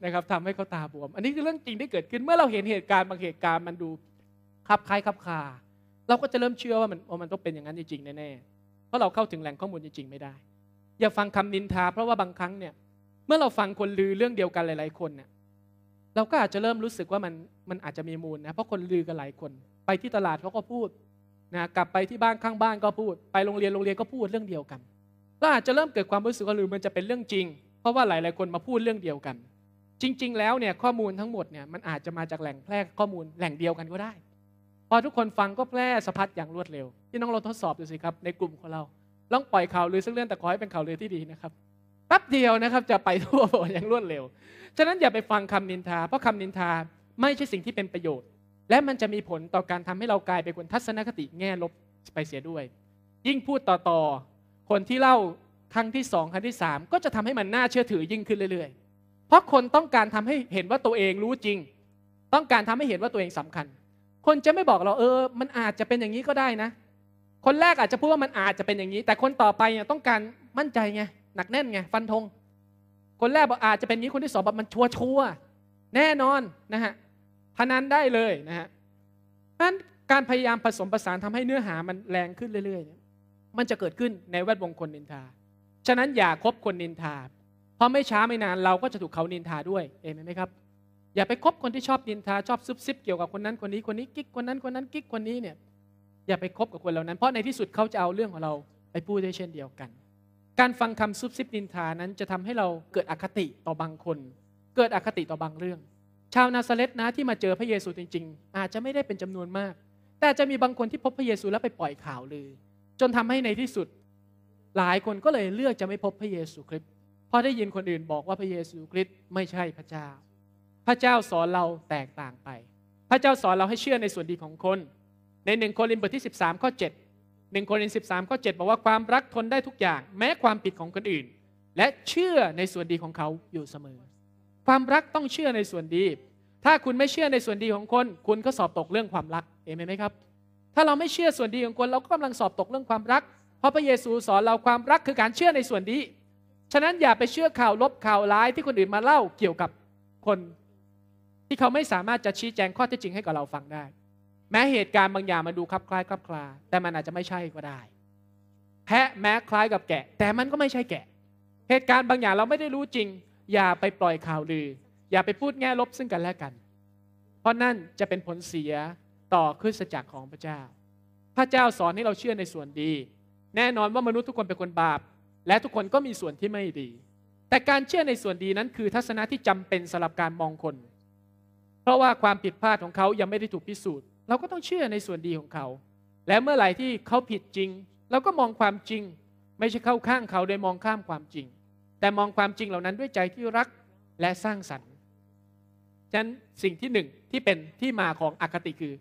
นะครับทำให้เขาตาบวม อันนี้คือเรื่องจริงที่เกิดขึ้น เมื่อเราเห็นเหตุการณ์บางเหตุการณ์มันดูคับคล้ายคับคาเราก็จะเริ่มเชื่อว่ามันมันต้องเป็นอย่างนั้นจริงๆแน่ๆเพราะเราเข้าถึงแหล่งข้อมูลจริงๆไม่ได้ อย่าฟังคำนินทาเพราะว่าบางครั้งเนี่ยเมื่อเราฟังคนลือเรื่องเดียวกันหลายๆคนเนี่ยเราก็อาจจะเริ่มรู้สึกว่ามันมันอาจจะมีมูลนะเพราะคนลือกันหลายคน ไปที่ตลาดเขาก็พูดนะกลับไปที่บ้านข้างบ้านก็พูด ไปโรงเรียนโรงเรียนก็พูดเรื่องเดียวกันเราอาจจะเริ่มเกิดความรู้สึกว่าหรือมันจะเป็นเรื่องจริง เพราะว่าหลายๆคนมาพูดเรื่องเดียวกัน จริง ๆ แล้วเนี่ยข้อมูลทั้งหมดเนี่ยมันอาจจะมาจากแหล่งแพร่ข้อมูลแหล่งเดียวกันก็ได้ พอทุกคนฟังก็แพร่สะพัดอย่างรวดเร็วที่น้องเราทดสอบดูสิครับในกลุ่มของเราลองปล่อยข่าวลือสักเรื่องแต่ขอให้เป็นข่าวลือที่ดีนะครับป๊บเดียวนะครับจะไปทั่วโลกอย่างรวดเร็ว ฉะนั้นอย่าไปฟังคำนินทา เพราะคำนินทาไม่ใช่สิ่งที่เป็นประโยชน์ และมันจะมีผลต่อการทำให้เรากลายเป็นคนทัศนคติแง่ลบไปเสียด้วย ยิ่งพูดต่อๆคนที่เล่าครั้งที่สองครั้งที่สามก็จะทำให้มันน่าเชื่อถือยิ่งขึ้นเรื่อย ๆ เพราะคนต้องการทำให้เห็นว่าตัวเองรู้จริง ต้องการทำให้เห็นว่าตัวเองสำคัญ คนจะไม่บอกเราเออมันอาจจะเป็นอย่างนี้ก็ได้นะ คนแรกอาจจะพูดว่ามันอาจจะเป็นอย่างนี้ แต่คนต่อไปเนี่ยต้องการมั่นใจไงหนักแน่นไงฟันธงคนแรกบอกอาจจะเป็นนี้คนที่สองบอกมันชัวชัวแน่นอน นะฮะพนันได้เลยนะฮะนั้นการพยายามผสมผสานทำให้เนื้อหามันแรงขึ้นเรื่อยๆมันจะเกิดขึ้นในแวดวงคนนินทา ฉะนั้นอย่าคบคนนินทา เพราะไม่ช้าไม่นานเราก็จะถูกเขานินทาด้วยเอเมนไหมครับอย่าไปคบคนที่ชอบนินทาชอบซุบซิบเกี่ยวกับคนนั้นคนนี้คนนี้กิ๊กคนนั้นคนนั้นกิ๊กคนนี้เนี่ยอย่าไปคบกับคนเหล่านั้น เพราะในที่สุดเขาจะเอาเรื่องของเราไปพูดด้วยเช่นเดียวกันการฟังคำซุบซิบนินทานั้นจะทำให้เราเกิดอคติต่อบางคน เกิดอคติต่อบางเรื่อง ชาวนาซาเลตนะที่มาเจอพระเยซูจริง ๆ อาจจะไม่ได้เป็นจำนวนมาก แต่จะมีบางคนที่พบพระเยซูแล้วไปปล่อยข่าวลือ จนทำให้ในที่สุด หลายคนก็เลยเลือกจะไม่พบพระเยซูคริสต์เพราะได้ยินคนอื่นบอกว่าพระเยซูคริสต์ไม่ใช่พระเจ้า พระเจ้าสอนเราแตกต่างไป พระเจ้าสอนเราให้เชื่อในส่วนดีของคน ในหนึ่งโครินธ์บทที่13ข้อ7 1โครินธ์13ข้อ7บอกว่าความรักทนได้ทุกอย่างแม้ความผิดของคนอื่น และเชื่อในส่วนดีของเขาอยู่เสมอ ความรักต้องเชื่อในส่วนดี ถ้าคุณไม่เชื่อในส่วนดีของคน คุณก็สอบตกเรื่องความรักเอเมนไหมครับ ถ้าเราไม่เชื่อส่วนดีของคนเราก็กำลังสอบตกเรื่องความรัก เพราะพระเยซูสอนเราความรักคือการเชื่อในส่วนดีฉะนั้นอย่าไปเชื่อข่าวลบข่าวร้ายที่คนอื่นมาเล่าเกี่ยวกับคน ที่เขาไม่สามารถจะชี้แจงข้อเท็จจริงให้กับเราฟังได้แม้ เหตุการณ์บางอย่างมันดูคลับคล้ายคลับคลาแต่มันอาจจะไม่ใช่ก็ได้ แพะแม้คล้ายกับแกะ แต่มันก็ไม่ใช่แกะ เหตุการณ์บางอย่างเราไม่ได้รู้จริง อย่าไปปล่อยข่าวลือ อย่าไปพูดแง่ลบซึ่งกันและกัน เพราะนั่นจะเป็นผลเสียต่อคริสตจักรของพระเจ้า พระเจ้าสอนให้เราเชื่อในส่วนดี แน่นอนว่ามนุษย์ทุกคนเป็นคนบาป และทุกคนก็มีส่วนที่ไม่ดี แต่การเชื่อในส่วนดีนั้นคือทัศนะที่จำเป็นสำหรับการมองคน เพราะว่าความผิดพลาดของเขายังไม่ได้ถูกพิสูจน์เราก็ต้องเชื่อในส่วนดีของเขา และเมื่อไหร่ที่เขาผิดจริง เราก็มองความจริง ไม่ใช่เข้าข้างเขาโดยมองข้ามความจริง แต่มองความจริงเหล่านั้นด้วยใจที่รักและสร้างสรรค์ฉะนั้นสิ่งที่หนึ่งที่เป็นที่มาของอคติคือ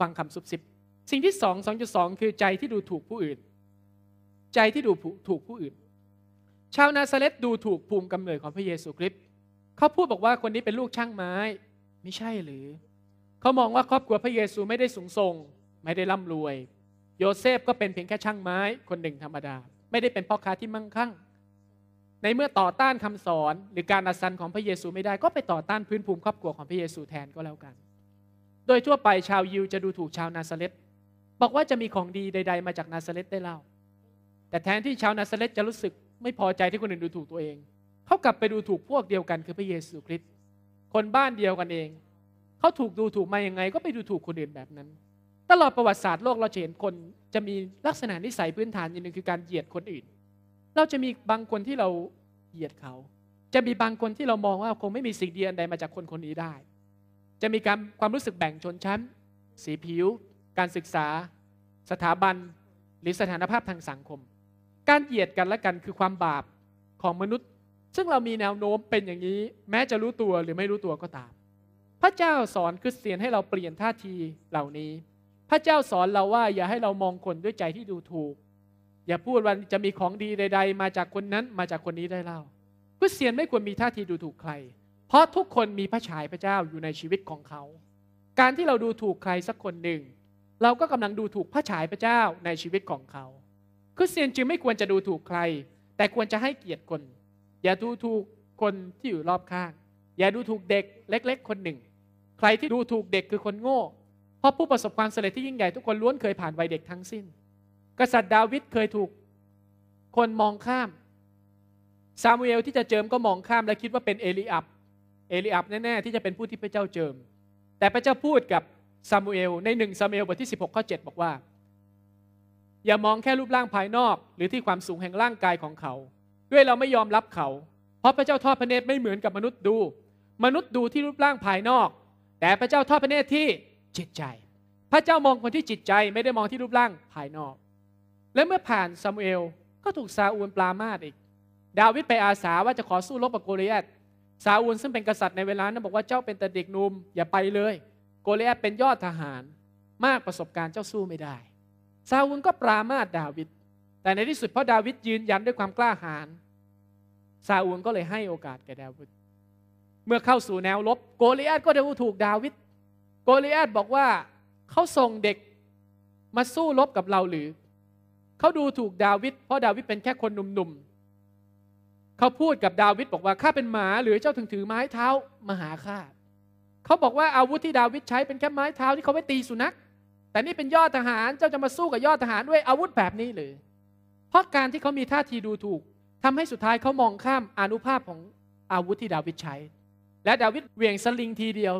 ฟังคำสุบสิบ สิ่งที่สองสองจุดสองคือใจที่ดูถูกผู้อื่น ใจที่ดูถูกผู้อื่น ชาวนาซาเลตดูถูกภูมิกำเนิดของพระเยซูคริสต์เขาพูดบอกว่าคนนี้เป็นลูกช่างไม้ ไม่ใช่หรือเขามองว่าครอบครัวพระเยซูไม่ได้สูงส่งไม่ได้ร่ำรวย โยเซฟก็เป็นเพียงแค่ช่างไม้ คนหนึ่งธรรมดา ไม่ได้เป็นพ่อค้าที่มั่งคั่ง ในเมื่อต่อต้านคำสอนหรือการอัศนของพระเยซูไม่ได้ก็ไปต่อต้านพื้นภูมิครอบครัวของพระเยซูแทนก็แล้วกัน โดยทั่วไปชาวยิวจะดูถูกชาวนาซาเลตบอกว่าจะมีของดีใดๆ มาจากนาซาเลตได้เล่า แต่แทนที่ชาวนาซาเลตจะรู้สึกไม่พอใจที่คนอื่นดูถูกตัวเอง เขากลับไปดูถูกพวกเดียวกันคือพระเยซูคริสต์คนบ้านเดียวกันเองเขาถูกดูถูกมาอย่างไง ก็ไปดูถูกคนอื่นแบบนั้น ตลอดประวัติศาสตร์โลกเราจะเห็นคน จะมีลักษณะนิสัยพื้นฐานอย่างหนึ่งคือการเหยียดคนอื่น เราจะมีบางคนที่เราเหยียดเขา จะมีบางคนที่เรามองว่าคงไม่มีสิ่งดีอันใดมาจากคนคนนี้ได้ จะมีการความรู้สึกแบ่งชนชั้น สีผิว การศึกษา สถาบัน หรือสถานภาพทางสังคม การเหยียดกันและกันคือความบาปของมนุษย์ ซึ่งเรามีแนวโน้มเป็นอย่างนี้ แม้จะรู้ตัวหรือไม่รู้ตัวก็ตามพระเจ้าสอนคริสเตียนให้เราเปลี่ยนท่าทีเหล่านี้ พระเจ้าสอนเราว่าอย่าให้เรามองคนด้วยใจที่ดูถูก อย่าพูดว่าจะมีของดีใด ๆ มาจากคนนั้นมาจากคนนี้ได้เล่าคริสเตียนไม่ควรมีท่าทีดูถูกใคร เพราะทุกคนมีพระฉายพระเจ้าอยู่ในชีวิตของเขา การที่เราดูถูกใครสักคนหนึ่ง เราก็กำลังดูถูกพระฉายพระเจ้าในชีวิตของเขา คริสเตียนจึงไม่ควรจะดูถูกใคร แต่ควรจะให้เกียรติคน อย่าดูถูกคนที่อยู่รอบข้าง อย่าดูถูกเด็ก เล็กๆคนหนึ่งใครที่ดูถูกเด็กคือคนโง่ เพราะผู้ประสบความสำเร็จที่ยิ่งใหญ่ทุกคนล้วนเคยผ่านวัยเด็กทั้งสิ้น กษัตริย์ดาวิดเคยถูก คนมองข้าม ซามูเอลที่จะเจิมก็มองข้ามและคิดว่าเป็นเอลีอับเอลีอับแน่ๆที่จะเป็นผู้ที่พระเจ้าเจิม แต่พระเจ้าพูดกับซามูเอลในหนึ่งซามูเอลบทที่16ข้อ7บอกว่า อย่ามองแค่รูปร่างภายนอก หรือที่ความสูงแห่งร่างกายของเขา ด้วยเราไม่ยอมรับเขา เพราะพระเจ้าทอดพระเนตรไม่เหมือนกับมนุษย์ดู มนุษย์ดูที่รูปร่างภายนอกแต่พระเจ้าทอดพระเนตรที่จิตใจ พระเจ้ามองคนที่จิตใจไม่ได้มองที่รูปร่างภายนอก และเมื่อผ่านซามูเอลก็ถูกซาอูลปลามาดอีก ดาวิดไปอาสาว่าจะขอสู้รบกับโกลิอัตซาอูลซึ่งเป็นกษัตริย์ในเวลานั้นบอกว่าเจ้าเป็นแต่เด็กหนุ่มอย่าไปเลย โกลิอัตเป็นยอดทหารมากประสบการณ์เจ้าสู้ไม่ได้ ซาอูลก็ปรามาดดาวิด แต่ในที่สุดเพราะดาวิดยืนยันด้วยความกล้าหาญ ซาอูลก็เลยให้โอกาสแก่ดาวิดเมื่อเข้าสู่แนวลบโกลิอาดก็จะถูกดาวิดโกลิอาดบอกว่า เขาส่งเด็กมาสู้รบกับเราหรือ เขาดูถูกดาวิดเพราะดาวิดเป็นแค่คนหนุ่มๆเขาพูดกับดาวิดบอกว่าข้าเป็นหมาหรือเจ้าถึงถือไม้เท้ามาหาข้าเขาบอกว่าอาวุธที่ดาวิดใช้เป็นแค่ไม้เท้าที่เขาไว้ตีสุนัขแต่นี่เป็นยอดทหารเจ้าจะมาสู้กับยอดทหารด้วยอาวุธแบบนี้หรือเพราะการที่เขามีท่าทีดูถูก ทำให้สุดท้ายเขามองข้ามอนุภาพของอาวุธที่ดาวิดใช้และดาวิดเหวี่ยงสลิงทีเดียว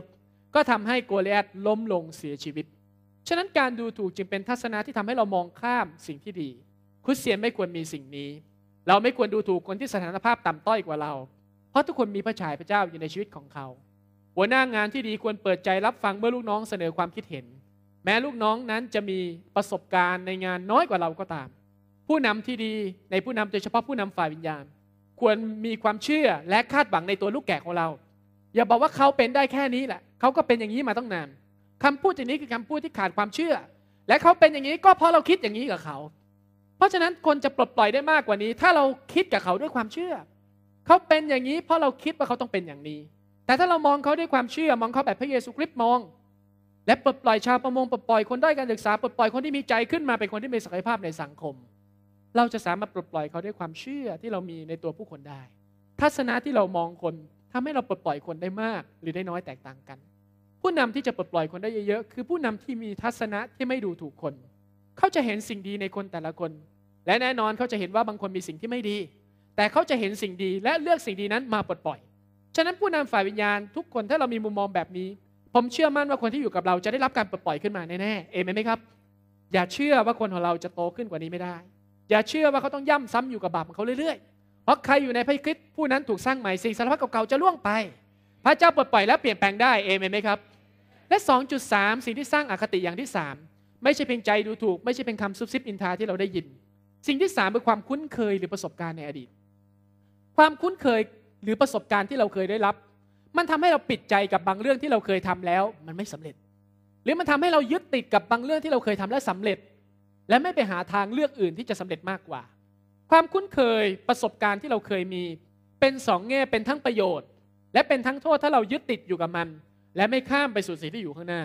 ก็ทำให้โกลิอตล้มลงเสียชีวิต ฉะนั้นการดูถูกจึงเป็นทัศนะที่ทำให้เรามองข้ามสิ่งที่ดี คริเตียนไม่ควรมีสิ่งนี้ เราไม่ควรดูถูกคนที่สถานภาพต่ำต้อยกว่าเรา เพราะทุกคนมีพระฉายพระเจ้าอยู่ในชีวิตของเขา หัวหน้างานที่ดีควรเปิดใจรับฟังเมื่อลูกน้องเสนอความคิดเห็น แม้ลูกน้องนั้นจะมีประสบการณ์ในงานน้อยกว่าเราก็ตาม ผู้นำที่ดีในผู้นำโดยเฉพาะผู้นำฝ่ายวิญญาณ ควรมีความเชื่อและคาดหวังในตัวลูกแกะของเราอย่าบอกว่าเขาเป็นได้แค่นี้แหละ เขาก็เป็นอย่างนี้มาตั้งนานคำพูดอย่างนี้คือคำพูดที่ขาดความเชื่อ และเขาเป็นอย่างนี้ก็เพราะเราคิดอย่างนี้กับเขา เพราะฉะนั้นคนจะปลดปล่อยได้มากกว่านี้ ถ้าเราคิดกับเขาด้วยความเชื่อ เขาเป็นอย่างนี้เพราะเราคิดว่าเขาต้องเป็นอย่างนี้ แต่ถ้าเรามองเขาด้วยความเชื่อมองเขาแบบพระเยซูคริสต์มอง และปลดปล่อยชาวประมงปลดปล่อยคนได้การศึกษาปลดปล่อยคนที่มีใจขึ้นมาเป็นคนที่มีศักยภาพในสังคม เราจะสามารถปลดปล่อยเขาด้วยความเชื่อที่เรามีในตัวผู้คนได้ ทัศนะที่เรามองคนทำให้เราปลดปล่อยคนได้มาก หรือได้น้อยแตกต่างกัน ผู้นำที่จะปลดปล่อยคนได้เยอะๆ คือผู้นำที่มีทัศนะที่ไม่ดูถูกคน เขาจะเห็นสิ่งดีในคนแต่ละคน และแน่นอนเขาจะเห็นว่าบางคนมีสิ่งที่ไม่ดี แต่เขาจะเห็นสิ่งดีและเลือกสิ่งดีนั้นมาปลดปล่อย ฉะนั้นผู้นำฝ่ายวิญญาณทุกคนถ้าเรามีมุมมองแบบนี้ ผมเชื่อมั่นว่าคนที่อยู่กับเราจะได้รับการปลดปล่อยขึ้นมาแน่ๆเอเมนไหมครับ อย่าเชื่อว่าคนของเราจะโตขึ้นกว่านี้ไม่ได้ อย่าเชื่อว่าเขาต้องย่ำซ้ำอยู่กับบาปของเขาเรื่อยๆเพราะใครอยู่ในพระคริสต์ผู้นั้นถูกสร้างใหม่สิ่งสารพัดเก่าๆจะล่วงไป พระเจ้าปลดปล่อยและเปลี่ยนแปลงได้เอเมนไหมครับ และ 2.3 สิ่งที่สร้างอคติอย่างที่3ไม่ใช่เพียงใจดูถูก ไม่ใช่เป็นคำซุบซิบอินทาที่เราได้ยิน สิ่งที่3เป็นความคุ้นเคยหรือประสบการณ์ในอดีต ความคุ้นเคยหรือประสบการณ์ที่เราเคยได้รับ มันทำให้เราปิดใจกับบางเรื่องที่เราเคยทำแล้วมันไม่สำเร็จ หรือมันทำให้เรายึดติดกับบางเรื่องที่เราเคยทำและสำเร็จ และไม่ไปหาทางเลือกอื่นที่จะสำเร็จมากกว่าความคุ้นเคยประสบการณ์ที่เราเคยมี เป็นสองแง่เป็นทั้งประโยชน์ และเป็นทั้งโทษ ถ้าเรายึดติดอยู่กับมัน และไม่ข้ามไปสู่สิ่งที่อยู่ข้างหน้า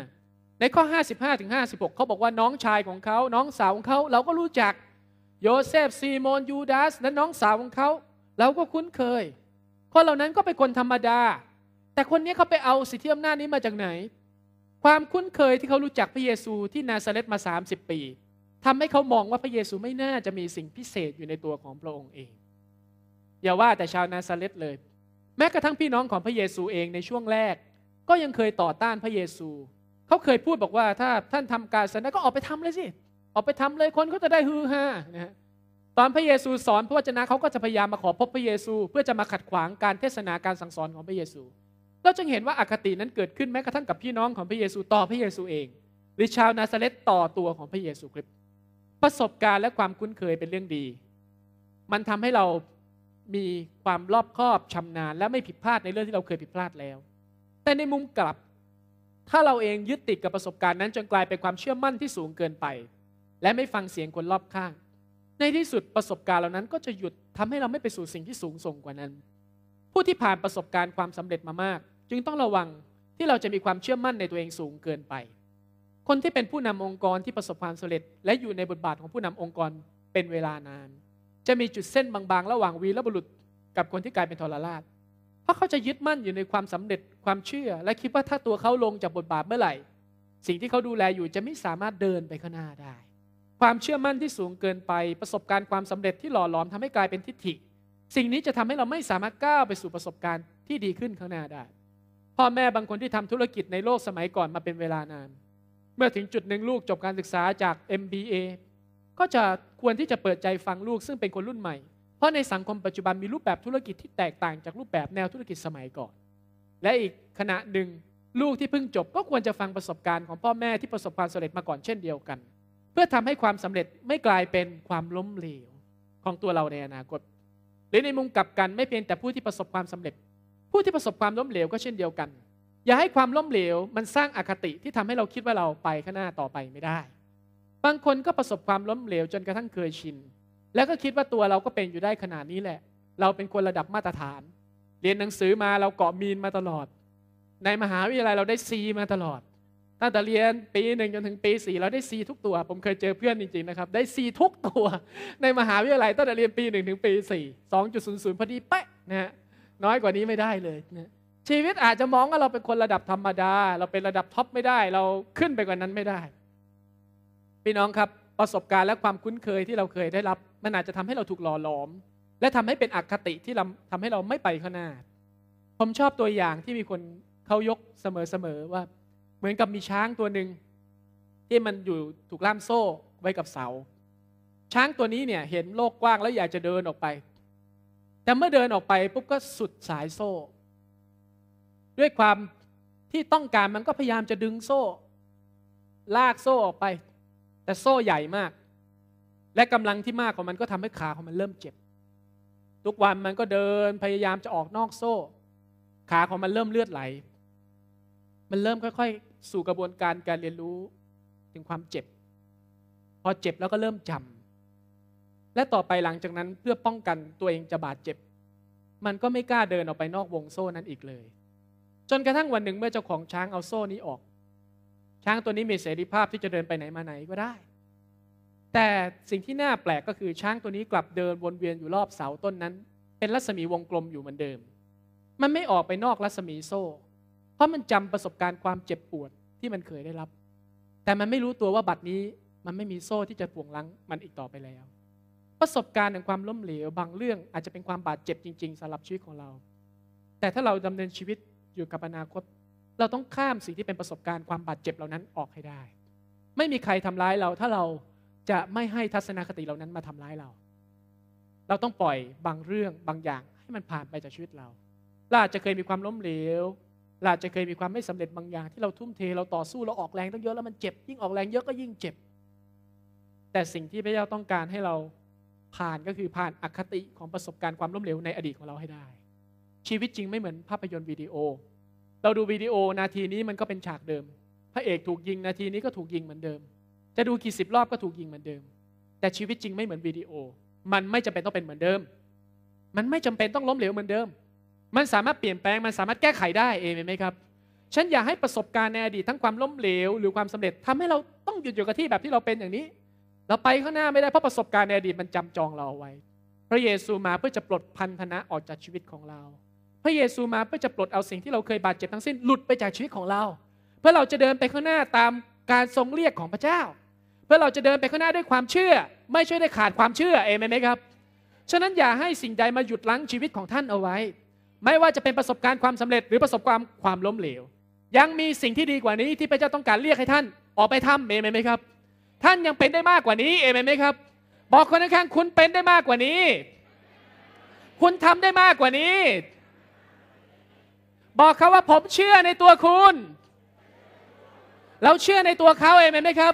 ในข้อ 55ถึง56 เขาบอกว่าน้องชายของเขาน้องสาวของเขา เราก็รู้จักโยเซฟซีโมนยูดาสและน้องสาวของเขาเราก็คุ้นเคยคนเหล่านั้นก็เป็นคนธรรมดา แต่คนนี้เขาไปเอาสิทธิอำนาจนี้มาจากไหน ความคุ้นเคยที่เขารู้จักพระเยซูที่นาซาเรตมา30ปีทำให้เขามองว่าพระเยซูไม่น่าจะมีสิ่งพิเศษอยู่ในตัวของพระองค์เอง อย่าว่าแต่ชาวนาซาเลตเลย แม้กระทั่งพี่น้องของพระเยซูเองในช่วงแรก ก็ยังเคยต่อต้านพระเยซู เขาเคยพูดบอกว่า ถ้าท่านทำการสนะก็ออกไปทำเลยสิ ออกไปทำเลยคนก็จะได้ฮือฮานะตอนพระเยซูสอนพระวจนะเขาก็จะพยายามมาขอพบพระเยซูเพื่อจะมาขัดขวางการเทศนาการสั่งสอนของพระเยซู เราจึงเห็นว่าอาคตินั้นเกิดขึ้นแม้กระทั่งกับพี่น้องของพระเยซูต่อพระเยซูเอง หรือชาวนาซาเลตต่อตัวของพระเยซูคริสต์ประสบการณ์และความคุ้นเคยเป็นเรื่องดี มันทำให้เรามีความรอบคอบชำนาญและไม่ผิดพลาดในเรื่องที่เราเคยผิดพลาดแล้ว แต่ในมุมกลับ ถ้าเราเองยึดติดกับประสบการณ์นั้นจนกลายเป็นความเชื่อมั่นที่สูงเกินไป และไม่ฟังเสียงคนรอบข้าง ในที่สุดประสบการณ์เหล่านั้นก็จะหยุดทำให้เราไม่ไปสู่สิ่งที่สูงส่งกว่านั้น ผู้ที่ผ่านประสบการณ์ความสำเร็จมามาก จึงต้องระวังที่เราจะมีความเชื่อมั่นในตัวเองสูงเกินไปคนที่เป็นผู้นำองค์กรที่ประสบความสำเร็จ และอยู่ในบทบาทของผู้นำองค์กรเป็นเวลานาน จะมีจุดเส้นบางๆ ระหว่างวีรบุรุษกับคนที่กลายเป็นทรราช เพราะเขาจะยึดมั่นอยู่ในความสำเร็จความเชื่อ และคิดว่าถ้าตัวเขาลงจากบทบาทเมื่อไหร่ สิ่งที่เขาดูแลอยู่จะไม่สามารถเดินไปข้างหน้าได้ ความเชื่อมั่นที่สูงเกินไปประสบการณ์ความสำเร็จที่หล่อหลอมทำให้กลายเป็นทิฏฐิ สิ่งนี้จะทำให้เราไม่สามารถก้าวไปสู่ประสบการณ์ที่ดีขึ้นข้างหน้าได้พ่อแม่บางคนที่ทำธุรกิจในโลกสมัยก่อนมาเป็นเวลานานเมื่อถึงจุดหนึ่งลูกจบการศึกษาจาก MBA ก็จะควรที่จะเปิดใจฟังลูกซึ่งเป็นคนรุ่นใหม่ เพราะในสังคมปัจจุบันมีรูปแบบธุรกิจที่แตกต่างจากรูปแบบแนวธุรกิจสมัยก่อน และอีกขณะหนึ่งลูกที่เพิ่งจบก็ควรจะฟังประสบการณ์ของพ่อแม่ที่ประสบความสำเร็จมาก่อนเช่นเดียวกัน เพื่อทำให้ความสำเร็จไม่กลายเป็นความล้มเหลวของตัวเราในอนาคตหรือในมุมกลับกันไม่เพียงแต่ผู้ที่ประสบความสำเร็จ ผู้ที่ประสบความล้มเหลวก็เช่นเดียวกันอย่าให้ความล้มเหลวมันสร้างอาคติที่ทำให้เราคิดว่าเราไปข้างหน้าต่อไปไม่ได้ บางคนก็ประสบความล้มเหลว จนกระทั่งเคยชิน แล้วก็คิดว่าตัวเราก็เป็นอยู่ได้ขนาดนี้แหละ เราเป็นคนระดับมาตรฐาน เรียนหนังสือมาเราเกาะมีนมาตลอด ในมหาวิทยาลัยเราได้ซีมาตลอด ตั้งแต่เรียนปีหนึ่งจนถึงปีสี่เราได้ซีทุกตัว ผมเคยเจอเพื่อนจริงๆนะครับ ได้ซีทุกตัว ในมหาวิทยาลัยตั้งแต่เรียนปีหนึ่งถึงปีสี่สองจุดศูนย์ศูนย์พอดีเป๊ะนะฮะน้อยกว่านี้ไม่ได้เลยนะชีวิตอาจจะมองว่าเราเป็นคนระดับธรรมดา เราเป็นระดับท็อปไม่ได้ เราขึ้นไปกว่านั้นไม่ได้ พี่น้องครับประสบการณ์และความคุ้นเคยที่เราเคยได้รับ มันอาจจะทำให้เราถูกหล่อหลอม และทำให้เป็นอคติที่ทำให้เราไม่ไปข้างหน้าผมชอบตัวอย่างที่มีคนเขายกเสมอๆ ว่า เหมือนกับมีช้างตัวหนึ่งที่มันอยู่ถูกล่ามโซ่ไว้กับเสาช้างตัวนี้เนี่ย เห็นโลกกว้างแล้วอยากจะเดินออกไป แต่เมื่อเดินออกไปปุ๊บก็สุดสายโซ่ด้วยความที่ต้องการมันก็พยายามจะดึงโซ่ ลากโซ่ออกไป แต่โซ่ใหญ่มาก และกำลังที่มากของมันก็ทำให้ขาของมันเริ่มเจ็บ ทุกวันมันก็เดินพยายามจะออกนอกโซ่ ขาของมันเริ่มเลือดไหล มันเริ่มค่อยๆ สู่กระบวนการการเรียนรู้ถึงความเจ็บ พอเจ็บแล้วก็เริ่มจำ และต่อไปหลังจากนั้นเพื่อป้องกันตัวเองจะบาดเจ็บ มันก็ไม่กล้าเดินออกไปนอกวงโซ่นั้นอีกเลยจนกระทั่งวันหนึ่งเมื่อเจ้าของช้างเอาโซ่นี้ออก ช้างตัวนี้มีเสรีภาพที่จะเดินไปไหนมาไหนก็ได้ แต่สิ่งที่น่าแปลกก็คือช้างตัวนี้กลับเดินวนเวียนอยู่รอบเสาต้นนั้น เป็นรัศมีวงกลมอยู่เหมือนเดิม มันไม่ออกไปนอกรัศมีโซ่ เพราะมันจำประสบการณ์ความเจ็บปวดที่มันเคยได้รับ แต่มันไม่รู้ตัวว่าบัดนี้มันไม่มีโซ่ที่จะป่วงลังมันอีกต่อไปแล้ว ประสบการณ์แห่งความล้มเหลวบางเรื่องอาจจะเป็นความบาดเจ็บจริง ๆสำหรับชีวิตของเรา แต่ถ้าเราดำเนินชีวิตอยู่กับอนาคต เราต้องข้ามสิ่งที่เป็นประสบการณ์ความบาดเจ็บเหล่านั้นออกให้ได้ ไม่มีใครทำร้ายเราถ้าเราจะไม่ให้ทัศนคติเหล่านั้นมาทำร้ายเรา เราต้องปล่อยบางเรื่องบางอย่างให้มันผ่านไปจากชีวิตเราเราจะเคยมีความล้มเหลวเราจะเคยมีความไม่สำเร็จบางอย่าง ที่เราทุ่มเท เราต่อสู้เราออกแรงตั้งเยอะแล้วมันเจ็บยิ่งออกแรงเยอะก็ยิ่งเจ็บแต่สิ่งที่พระเจ้าต้องการให้เราผ่านก็คือผ่านอคติของประสบการณ์ความล้มเหลวในอดีตของเราให้ได้ชีวิตจริงไม่เหมือนภาพยนตร์วิดีโอ เราดูวิดีโอนาทีนี้มันก็เป็นฉากเดิม พระเอกถูกยิงนาทีนี้ก็ถูกยิงเหมือนเดิม จะดูกี่สิบรอบก็ถูกยิงเหมือนเดิม แต่ชีวิตจริงไม่เหมือนวิดีโอ มันไม่จำเป็นต้องเป็นเหมือนเดิม มันไม่จำเป็นต้องล้มเหลวเหมือนเดิม มันสามารถเปลี่ยนแปลง มันสามารถแก้ไขได้เองไหมครับ ฉันอยากให้ประสบการณ์ในอดีตทั้งความล้มเหลวหรือความสำเร็จทำให้เราต้องหยุดอยู่กับที่แบบที่เราเป็นอย่างนี้ เราไปข้างหน้าไม่ได้เพราะประสบการณ์ในอดีตมันจำจองเราเอาไว้ พระเยซูมาเพื่อจะปลดพันธนะออกจากชีวิตของเราพระเยซูมาเพื่อจะปลดเอาสิ่งที่เราเคยบาดเจ็บทั้งสิ้น หลุดไปจากชีวิตของเรา เพื่อเราจะเดินไปข้างหน้าตามการทรงเรียกของพระเจ้า เพื่อเราจะเดินไปข้างหน้าด้วยความเชื่อไม่ใช่ได้ขาดความเชื่อเอเมนไหมครับฉะนั้นอย่าให้สิ่งใดมาหยุดลั้งชีวิตของท่านเอาไว้ ไม่ว่าจะเป็นประสบการณ์ความสำเร็จหรือประสบความความล้มเหลว ยังมีสิ่งที่ดีกว่านี้ที่พระเจ้าต้องการเรียกให้ท่านออกไปทำเอเมนไหมครับ ท่านยังเป็นได้มากกว่านี้เอเมนไหมครับ บอกคนข้างๆคุณเป็นได้มากกว่านี้ คุณทำได้มากกว่านี้บอกเขาว่าผมเชื่อในตัวคุณ เราเชื่อในตัวเขาเองไหมครับ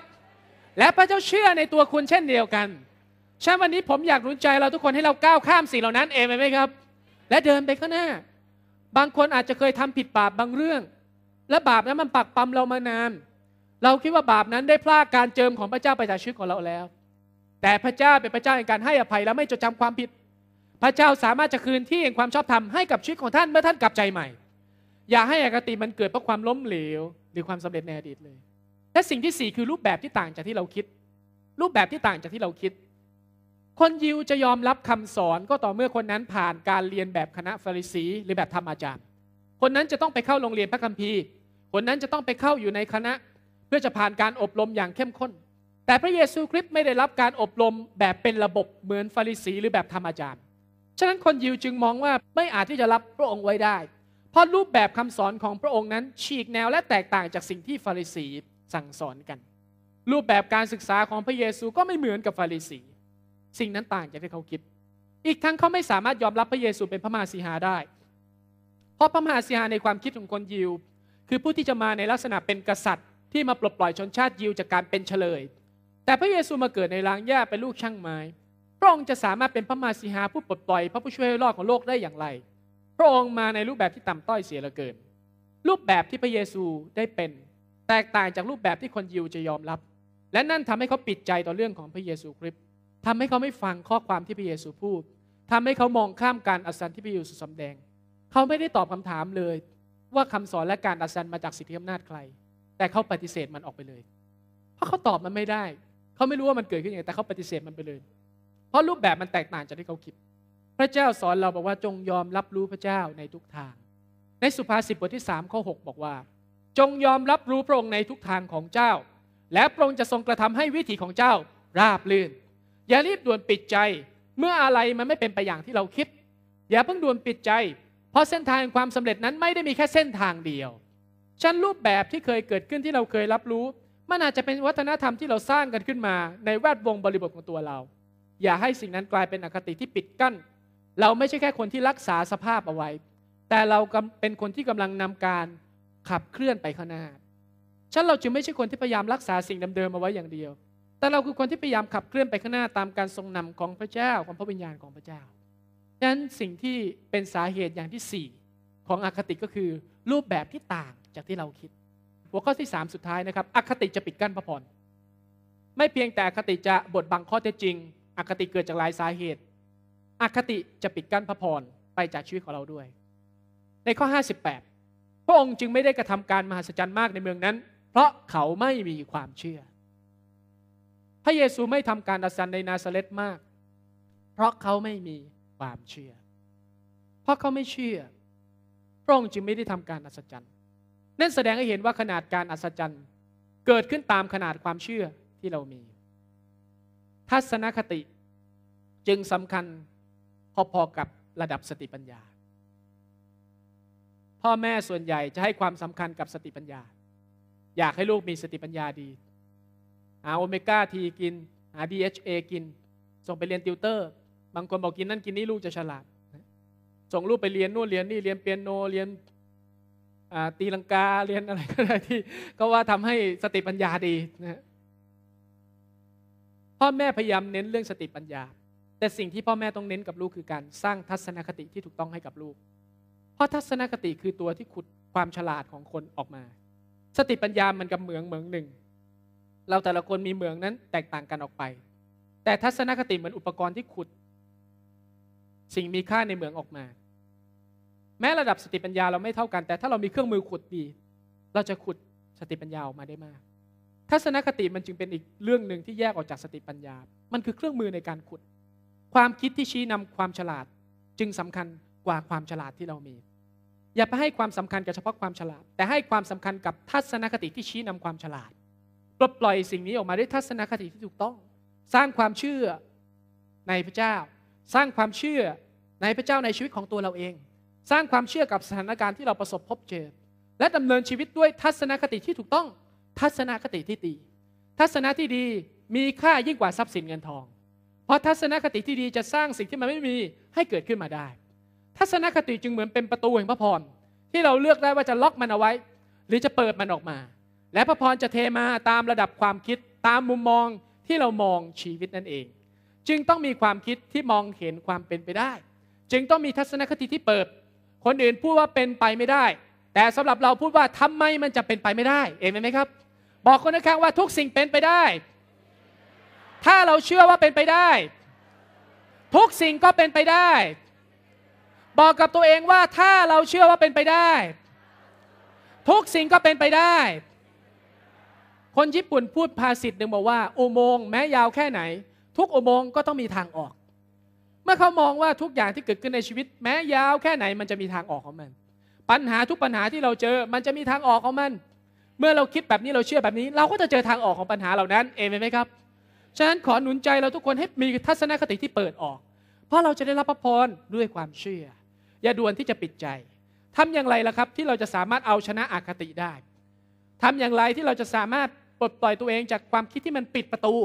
และพระเจ้าเชื่อในตัวคุณเช่นเดียวกัน ใช่ วันนี้ผมอยากรุนใจเราทุกคนให้เราก้าวข้ามสิ่งเหล่านั้นเองไหมครับ และเดินไปข้างหน้า บางคนอาจจะเคยทำผิดบาปบางเรื่อง และบาปนั้นมันปักปั๊มเรามานาน เราคิดว่าบาปนั้นได้พลาดการเจิมของพระเจ้าไปจากชีวิตของเราแล้ว แต่พระเจ้าเป็นพระเจ้าแห่งการให้อภัยและไม่จดจำความผิด พระเจ้าสามารถจะคืนที่แห่งความชอบธรรมให้กับชีวิตของท่านเมื่อท่านกลับใจใหม่อย่าให้อคติมันเกิดเพราะความล้มเหลว หรือความสำเร็จในอดีตเลย และสิ่งที่สี่คือรูปแบบที่ต่างจากที่เราคิด รูปแบบที่ต่างจากที่เราคิด คนยิวจะยอมรับคำสอนก็ต่อเมื่อคนนั้นผ่านการเรียนแบบคณะฟาริสีหรือแบบธรรมอาจารย์ คนนั้นจะต้องไปเข้าโรงเรียนพระคัมภีร์ คนนั้นจะต้องไปเข้าอยู่ในคณะ เพื่อจะผ่านการอบรมอย่างเข้มข้น แต่พระเยซูคริสต์ไม่ได้รับการอบรมแบบเป็นระบบเหมือนฟาริสีหรือแบบธรรมอาจารย์ ฉะนั้นคนยิวจึงมองว่าไม่อาจที่จะรับพระองค์ไว้ได้เพราะรูปแบบคำสอนของพระองค์นั้นฉีกแนวและแตกต่างจากสิ่งที่ฟาริสีสั่งสอนกัน รูปแบบการศึกษาของพระเยซูก็ไม่เหมือนกับฟาริสี สิ่งนั้นต่างจากที่เขาคิด อีกทั้งเขาไม่สามารถยอมรับพระเยซูเป็นพระมหาสีหาได้ เพราะพระมหาสีหาในความคิดของคนยิวคือผู้ที่จะมาในลักษณะเป็นกษัตริย์ ที่มาปลดปล่อยชนชาติยิวจากการเป็นเฉลยแต่พระเยซูมาเกิดในลางหญ้าเป็นลูกช่างไม้พระองค์จะสามารถเป็นพระมาสีหาผู้ปลดปล่อยพระผู้ช่วยให้รอดของโลกได้อย่างไรพระองค์มาในรูปแบบที่ต่ำต้อยเสียเหลือเกิน รูปแบบที่พระเยซูได้เป็นแตกต่างจากรูปแบบที่คนยิวจะยอมรับ และนั่นทำให้เขาปิดใจต่อเรื่องของพระเยซูคริสต์ทำให้เขาไม่ฟังข้อความที่พระเยซูพูด ทำให้เขามองข้ามการอัศจรรย์ที่พระเยซูสำแดง เขาไม่ได้ตอบคำถามเลยว่าคำสอนและการอัศจรรย์มาจากสิทธิอำนาจใคร แต่เขาปฏิเสธมันออกไปเลย เพราะเขาตอบมันไม่ได้ เขาไม่รู้ว่ามันเกิดขึ้นยังไง แต่เขาปฏิเสธมันไปเลย เพราะรูปแบบมันแตกต่างจากที่เขาคิดพระเจ้าสอนเราบอกว่าจงยอมรับรู้พระเจ้าในทุกทาง ในสุภาษิตบทที่3ข้อ 6 บอกว่า จงยอมรับรู้พระองค์ในทุกทางของเจ้า และพระองค์จะทรงกระทำให้วิถีของเจ้า ราบลื่น อย่ารีบด่วนปิดใจเมื่ออะไรมันไม่เป็นไปอย่างที่เราคิด อย่าเพิ่งด่วนปิดใจ เพราะเส้นทางความสำเร็จนั้นไม่ได้มีแค่เส้นทางเดียว ชั้นรูปแบบที่เคยเกิดขึ้นที่เราเคยรับรู้ มันอาจจะเป็นวัฒนธรรมที่เราสร้างกันขึ้นมา ในแวดวงบริบทของตัวเรา อย่าให้สิ่งนั้นกลายเป็นอคติที่ปิดกั้นเราไม่ใช่แค่คนที่รักษาสภาพเอาไว้ แต่เราเป็นคนที่กำลังนำการขับเคลื่อนไปข้างหน้าฉันเราจึงไม่ใช่คนที่พยายามรักษาสิ่งเดิมๆเอาไว้อย่างเดียว แต่เราคือคนที่พยายามขับเคลื่อนไปข้างหน้าตามการทรงนำของพระเจ้าของพระวิญญาณของพระเจ้าฉะนั้นสิ่งที่เป็นสาเหตุอย่างที่ 4 ของอคติก็คือรูปแบบที่ต่างจากที่เราคิด หัวข้อที่3สุดท้ายนะครับอคติจะปิดกั้นพระพรไม่เพียงแต่อคติจะบดบังข้อเท็จจริงอคติเกิดจากหลายสาเหตุอคติจะปิดกั้นพระพรไปจากชีวิตของเราด้วย ในข้อ 58พระองค์จึงไม่ได้กระทำการมหัศจรรย์มากในเมืองนั้น เพราะเขาไม่มีความเชื่อ พระเยซูไม่ทำการอัศจรรย์ในนาซาเรตมาก เพราะเขาไม่มีความเชื่อ เพราะเขาไม่เชื่อ พระองค์จึงไม่ได้ทำการอัศจรรย์ นั่นแสดงให้เห็นว่าขนาดการอัศจรรย์เกิดขึ้นตามขนาดความเชื่อที่เรามี ทัศนคติจึงสำคัญพอๆกับระดับสติปัญญา พ่อแม่ส่วนใหญ่จะให้ความสำคัญกับสติปัญญา อยากให้ลูกมีสติปัญญาดีหาโอเมก้าทีกินหา DHA กิน ส่งไปเรียนติวเตอร์ บางคนบอกกิน นั่นกินนี่ลูกจะฉลาด ส่งลูกไปเรียนนู่นเรียนนี่เรียนเปียโนเรียนตีลังกาเรียนอะไรก็ได้ที่ก็ว่าทำให้สติปัญญาดีนะพ่อแม่พยายามเน้นเรื่องสติปัญญาแต่สิ่งที่พ่อแม่ต้องเน้นกับลูกคือการ สร้างทัศนคติที่ถูกต้องให้กับลูก เพราะทัศนคติคือตัวที่ขุดความฉลาดของคนออกมา สติปัญญามันกับเหมืองเหมืองหนึ่ง เราแต่ละคนมีเหมืองนั้นแตกต่างกันออกไป แต่ทัศนคติเหมือนอุปกรณ์ที่ขุด สิ่งมีค่าในเหมืองออกมา แม้ระดับสติปัญญาเราไม่เท่ากัน แต่ถ้าเรามีเครื่องมือขุดดี เราจะขุดสติปัญญาออกมาได้มาก ทัศนคติมันจึงเป็นอีกเรื่องหนึ่งที่แยกออกจากสติปัญญา มันคือเครื่องมือในการขุดความคิดที่ชี้นำความฉลาดจึงสำคัญกว่าความฉลาดที่เรามี อย่าไปให้ความสำคัญกับเฉพาะความฉลาด แต่ให้ความสำคัญกับทัศนคติที่ชี้นำความฉลาดปลดปล่อยสิ่งนี้ออกมาด้วยทัศนคติที่ถูกต้อง สร้างความเชื่อในพระเจ้า สร้างความเชื่อในพระเจ้าในชีวิตของตัวเราเอง สร้างความเชื่อกับสถานการณ์ที่เราประสบพบเจอและดำเนินชีวิตด้วยทัศนคติที่ถูกต้อง ทัศนคติที่ดีทัศนะที่ดีมีค่ายิ่งกว่าทรัพย์สินเงินทองเพราะทัศนคติที่ดีจะสร้างสิ่งที่มันไม่มีให้เกิดขึ้นมาได้ ทัศนคติจึงเหมือนเป็นประตูแห่งพระพรที่เราเลือกได้ว่าจะล็อกมันเอาไว้ หรือจะเปิดมันออกมา และพระพรจะเทมาตามระดับความคิดตามมุมมองที่เรามองชีวิตนั่นเอง จึงต้องมีความคิดที่มองเห็นความเป็นไปได้ จึงต้องมีทัศนคติที่เปิด คนอื่นพูดว่าเป็นไปไม่ได้ แต่สำหรับเราพูดว่าทำไมมันจะเป็นไปไม่ได้ เองไหมครับ บอกคนข้างว่าทุกสิ่งเป็นไปได้ถ้าเราเชื่อว่าเป็นไปได้ ทุกสิ่งก็เป็นไปได้ บอกกับตัวเองว่าถ้าเราเชื่อว่าเป็นไปได้ ทุกสิ่งก็เป็นไปได้ คนญี่ปุ่นพูดภาษิตหนึ่งบอกว่าอุโมงค์แม้ยาวแค่ไหน ทุกอุโมงค์ก็ต้องมีทางออก เมื่อเขามองว่าทุกอย่างที่เกิดขึ้นในชีวิต แม้ยาวแค่ไหนมันจะมีทางออกของมัน ปัญหาทุกปัญหาที่เราเจอมันจะมีทางออกของมัน เมื่อเราคิดแบบนี้เราเชื่อแบบนี้ เราก็จะเจอทางออกของปัญหาเหล่านั้นเองไหมครับฉะนั้นขอหนุนใจเราทุกคนให้มีทัศนคติที่เปิดออก เพราะเราจะได้รับพระพรด้วยความเชื่อ อย่าด่วนที่จะปิดใจทำอย่างไรล่ะครับที่เราจะสามารถเอาชนะอคติได้ทำอย่างไรที่เราจะสามารถปลดปล่อยตัวเองจากความคิดที่มันปิดประตู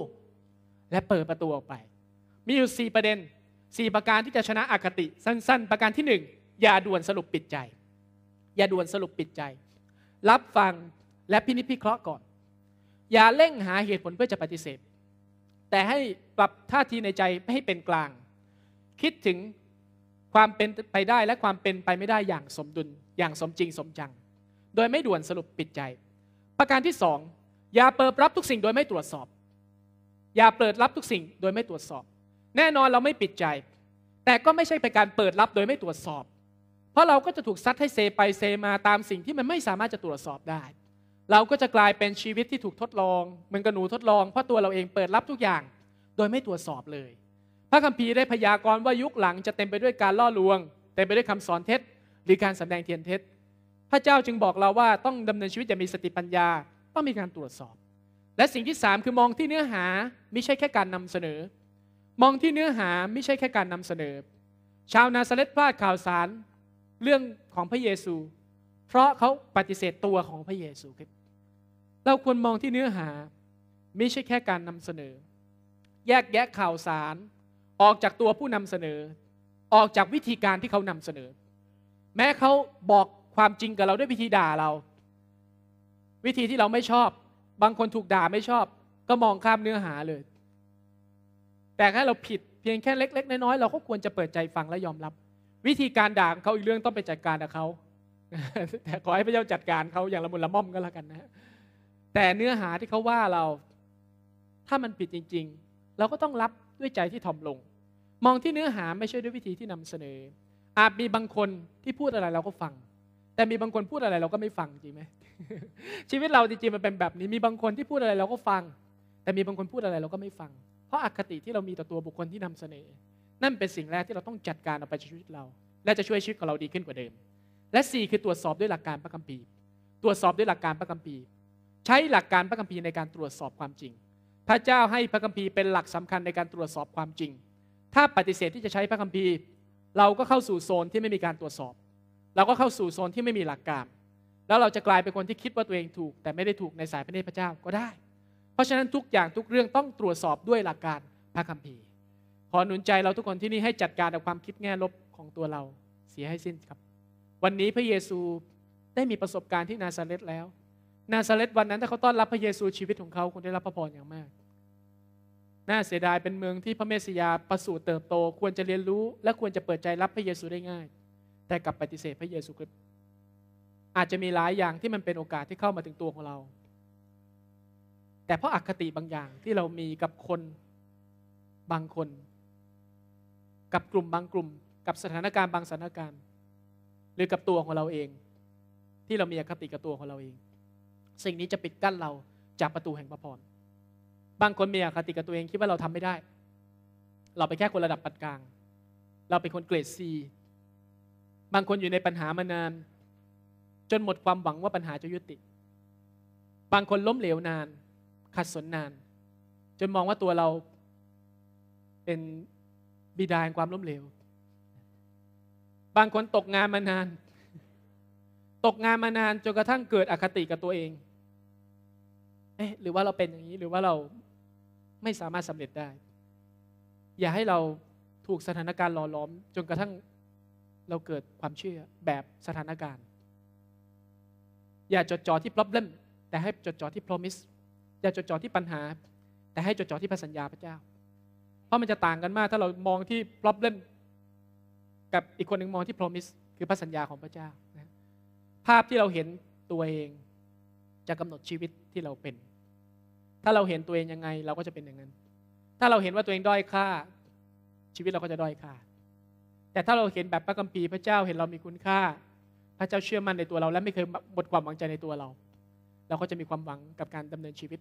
และเปิดประตูออกไป มีอยู่4ประเด็น 4 ประการที่จะชนะอคติ สั้น ๆ ประการที่1อย่าด่วนสรุปปิดใจ อย่าด่วนสรุปปิดใจ รับฟังและพินิจพิเคราะห์ก่อน อย่าเร่งหาเหตุผลเพื่อจะปฏิเสธแต่ให้ปรับท่าทีในใจไม่ให้เป็นกลาง คิดถึงความเป็นไปได้และความเป็นไปไม่ได้อย่างสมดุลอย่างสมจริงสมจัง โดยไม่ด่วนสรุปปิดใจ ประการที่สองอย่าเปิดรับทุกสิ่งโดยไม่ตรวจสอบ อย่าเปิดรับทุกสิ่งโดยไม่ตรวจสอบ แน่นอนเราไม่ปิดใจ แต่ก็ไม่ใช่เป็นการเปิดรับโดยไม่ตรวจสอบ เพราะเราก็จะถูกซัดให้เซไปเซมาตามสิ่งที่มันไม่สามารถจะตรวจสอบได้เราก็จะกลายเป็นชีวิตที่ถูกทดลองเหมือนกับหนูทดลองเพราะตัวเราเองเปิดรับทุกอย่างโดยไม่ตรวจสอบเลย พระคัมภีร์ได้พยากรณ์ว่ายุคหลังจะเต็มไปด้วยการล่อลวง เต็มไปด้วยคำสอนเท็จหรือการสำแดงเทียนเท็จ พระเจ้าจึงบอกเราว่าต้องดำเนินชีวิตอย่างมีสติปัญญาต้องมีการตรวจสอบ และสิ่งที่3คือมองที่เนื้อหาไม่ใช่แค่การนำเสนอ มองที่เนื้อหาไม่ใช่แค่การนำเสนอชาวนาซาเลตพลาดข่าวสารเรื่องของพระเยซูเพราะเขาปฏิเสธตัวของพระเยซูคริสต์เราควรมองที่เนื้อหาไม่ใช่แค่การนำเสนอ แยกแยะข่าวสาร ออกจากตัวผู้นำเสนอ ออกจากวิธีการที่เขานำเสนอ แม้เขาบอกความจริงกับเราด้วยวิธีด่าเรา วิธีที่เราไม่ชอบ บางคนถูกด่าไม่ชอบ ก็มองข้ามเนื้อหาเลย แต่ถ้าเราผิดเพียงแค่เล็ก ๆ น้อยๆเราก็ควรจะเปิดใจฟังและยอมรับ วิธีการด่าเขาอีกเรื่องต้องไปจัดการกับเขาแต่ขอให้พระเจ้าจัดการเขาอย่างละมุนละม่อมก็แล้วกันนะแต่เนื้อหาที่เขาว่าเรา ถ้ามันผิดจริงๆ เราก็ต้องรับด้วยใจที่ถ่อมลง มองที่เนื้อหาไม่ใช่ด้วยวิธีที่นำเสนอ อาจมีบางคนที่พูดอะไรเราก็ฟัง แต่มีบางคนพูดอะไรเราก็ไม่ฟังจริงไหม ชีวิตเราจริง ๆ มันเป็นแบบนี้ มีบางคนที่พูดอะไรเราก็ฟัง แต่มีบางคนพูดอะไรเราก็ไม่ฟัง เพราะอคติที่เรามีต่อตัวบุคคลที่นำเสนอ นั่นเป็นสิ่งแรกที่เราต้องจัดการออกไปจากชีวิตเรา และจะช่วยชีวิตของเราดีขึ้นกว่าเดิมและ4คือตรวจสอบด้วยหลักการพระคัมภีร์ ตรวจสอบด้วยหลักการพระคัมภีร์ใช้หลักการพระคัมภีร์ในการตรวจสอบความจริงพระเจ้าให้พระคัมภีร์เป็นหลักสำคัญในการตรวจสอบความจริง ถ้าปฏิเสธที่จะใช้พระคัมภีร์ เราก็เข้าสู่โซนที่ไม่มีการตรวจสอบ เราก็เข้าสู่โซนที่ไม่มีหลักการ แล้วเราจะกลายเป็นคนที่คิดว่าตัวเองถูก แต่ไม่ได้ถูกในสายพระเนตรพระเจ้าก็ได้ เพราะฉะนั้นทุกอย่างทุกเรื่องต้องตรวจสอบด้วยหลักการพระคัมภีร์ขอหนุนใจเราทุกคนที่นี่ให้จัดการกับความคิดแง่ลบของตัวเราเสียให้สิ้นครับวันนี้พระเยซูได้มีประสบการณ์ที่นาซาเรตแล้ว นาซาเรตวันนั้นถ้าเขาต้อนรับพระเยซูชีวิตของเขาคงได้รับพระพรอย่างมาก น่าเสียดายเป็นเมืองที่พระเมสสยาประสูติเติบโตควรจะเรียนรู้ และควรจะเปิดใจรับพระเยซูได้ง่าย แต่กลับปฏิเสธพระเยซูคริสต์อาจจะมีหลายอย่างที่มันเป็นโอกาสที่เข้ามาถึงตัวของเรา แต่เพราะอคติบางอย่างที่เรามีกับคนบางคน กับกลุ่มบางกลุ่ม กับสถานการณ์บางสถานการณ์หรือกับตัวของเราเอง ที่เรามีอคติกับตัวของเราเอง สิ่งนี้จะปิดกั้นเราจากประตูแห่งพระพรบางคนมีอคติกับตัวเองคิดว่าเราทำไม่ได้ เราไปแค่คนระดับปานกลาง เราเป็นคนเกรดซีบางคนอยู่ในปัญหามานาน จนหมดความหวังว่าปัญหาจะยุติ บางคนล้มเหลวนาน ขัดสนนาน จนมองว่าตัวเราเป็นบิดาแห่งความล้มเหลวบางคนตกงานมานาน ตกงานมานานจนกระทั่งเกิดอคติกับตัวเอง เอ๊ะ หรือว่าเราเป็นอย่างนี้หรือว่าเราไม่สามารถสำเร็จได้ อย่าให้เราถูกสถานการณ์หล่อล้อม จนกระทั่งเราเกิดความเชื่อแบบสถานการณ์ อย่าจดจ่อที่ p r บเล่มแต่ให้จดจ่อที่พรอมิส อย่าจดจ่อที่ปัญหา แต่ให้จดจ่อที่พระสัญญาพระเจ้า เพราะมันจะต่างกันมากถ้าเรามองที่ p r บเล่มกับอีกคนหนึ่งมองที่พรมิสคือพระสัญญาของพระเจ้านะภาพที่เราเห็นตัวเองจะกำหนดชีวิตที่เราเป็น ถ้าเราเห็นตัวเองยังไงเราก็จะเป็นอย่างนั้น ถ้าเราเห็นว่าตัวเองด้อยค่า ชีวิตเราก็จะด้อยค่า แต่ถ้าเราเห็นแบบพระกัมภีร์พระเจ้าเห็นเรามีคุณค่า พระเจ้าเชื่อมั่นในตัวเรา และไม่เคยหมดความหวังใจในตัวเรา เราก็จะมีความหวังกับการดำเนินชีวิต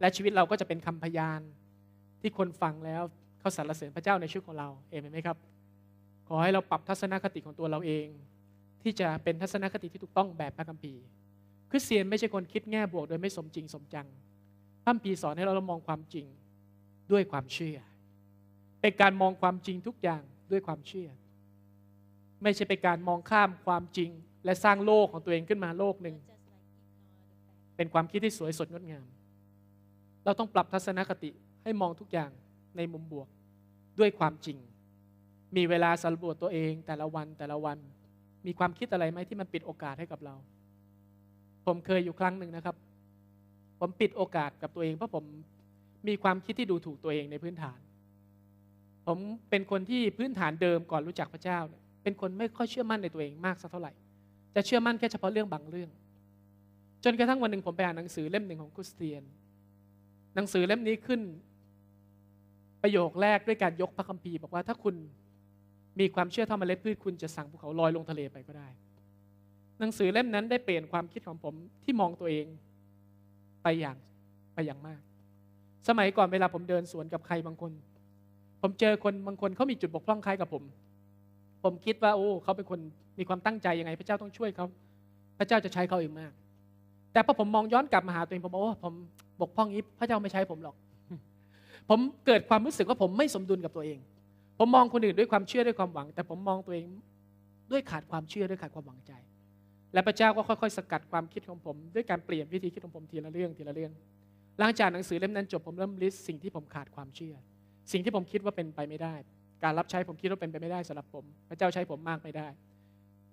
และชีวิตเราก็จะเป็นคำพยานที่คนฟังแล้วเขาสรรเสริญพระเจ้าในชีวิตของเราเอเมนไหมครับขอให้เราปรับทัศนคติของตัวเราเอง ที่จะเป็นทัศนคติที่ถูกต้องแบบพระคัมภีร์คริสเตียนไม่ใช่คนคิดแง่บวกโดยไม่สมจริงสมจังพระคัมภีร์สอนให้เรามองความจริงด้วยความเชื่อ เป็นการมองความจริงทุกอย่างด้วยความเชื่อ ไม่ใช่เป็นการมองข้ามความจริงและสร้างโลกของตัวเองขึ้นมาโลกหนึ่งเป็นความคิดที่สวยสดงดงาม เราต้องปรับทัศนคติให้มองทุกอย่างในมุมบวกด้วยความจริงมีเวลาสำรวจตัวเองแต่ละวันแต่ละวัน มีความคิดอะไรไหมที่มันปิดโอกาสให้กับเรา ผมเคยอยู่ครั้งหนึ่งนะครับ ผมปิดโอกาสกับตัวเองเพราะผมมีความคิดที่ดูถูกตัวเองในพื้นฐาน ผมเป็นคนที่พื้นฐานเดิมก่อนรู้จักพระเจ้าเนี่ยเป็นคนไม่ค่อยเชื่อมั่นในตัวเอง มากสักเท่าไหร่ จะเชื่อมั่นแค่เฉพาะเรื่องบางเรื่อง จนกระทั่งวันหนึ่งผมไปอ่านหนังสือเล่มหนึ่งของคุสเตียน หนังสือเล่มนี้ขึ้น ประโยคแรกด้วยการยกพระคัมภีร์บอกว่าถ้าคุณมีความเชื่อเท่าเมล็ดพืชคุณจะสั่งภูเขาลอยลงทะเลไปก็ได้ หนังสือเล่มนั้นได้เปลี่ยนความคิดของผมที่มองตัวเองไปอย่างไปอย่างมาก สมัยก่อนเวลาผมเดินสวนกับใครบางคน ผมเจอคนบางคนเขามีจุดบกพร่องคล้ายกับผม ผมคิดว่าโอ้เขาเป็นคนมีความตั้งใจ ยังไง พระเจ้าต้องช่วยเขาพระเจ้าจะใช้เขาอีกมาก แต่พอผมมองย้อนกลับมาหาตัวเองผมบอกว่าผมบกพร่องนี้พระเจ้าไม่ใช้ผมหรอก ผมเกิดความรู้สึกว่าผมไม่สมดุลกับตัวเองผมมองคนอื่น ด้วยความเชื่อด้วยความหวัง แต่ผมมองตัวเองด้วยขาดความเชื่อด้วยขาดความหวังใจ และพระเจ้าก็ค่อยๆ สกัดความคิดของผมด้วยการเปลี่ยนวิธีคิดของผมทีละเรื่องทีละเรื่อง หลังจากหนังสือเล่มนั้นจบผมเริ่มลิสต์สิ่งที่ผมขาดความเชื่อ สิ่งที่ผมคิดว่าเป็นไปไม่ได้ การรับใช้ผมคิดว่าเป็นไปไม่ได้สำหรับผม พระเจ้าใช้ผมมากไม่ได้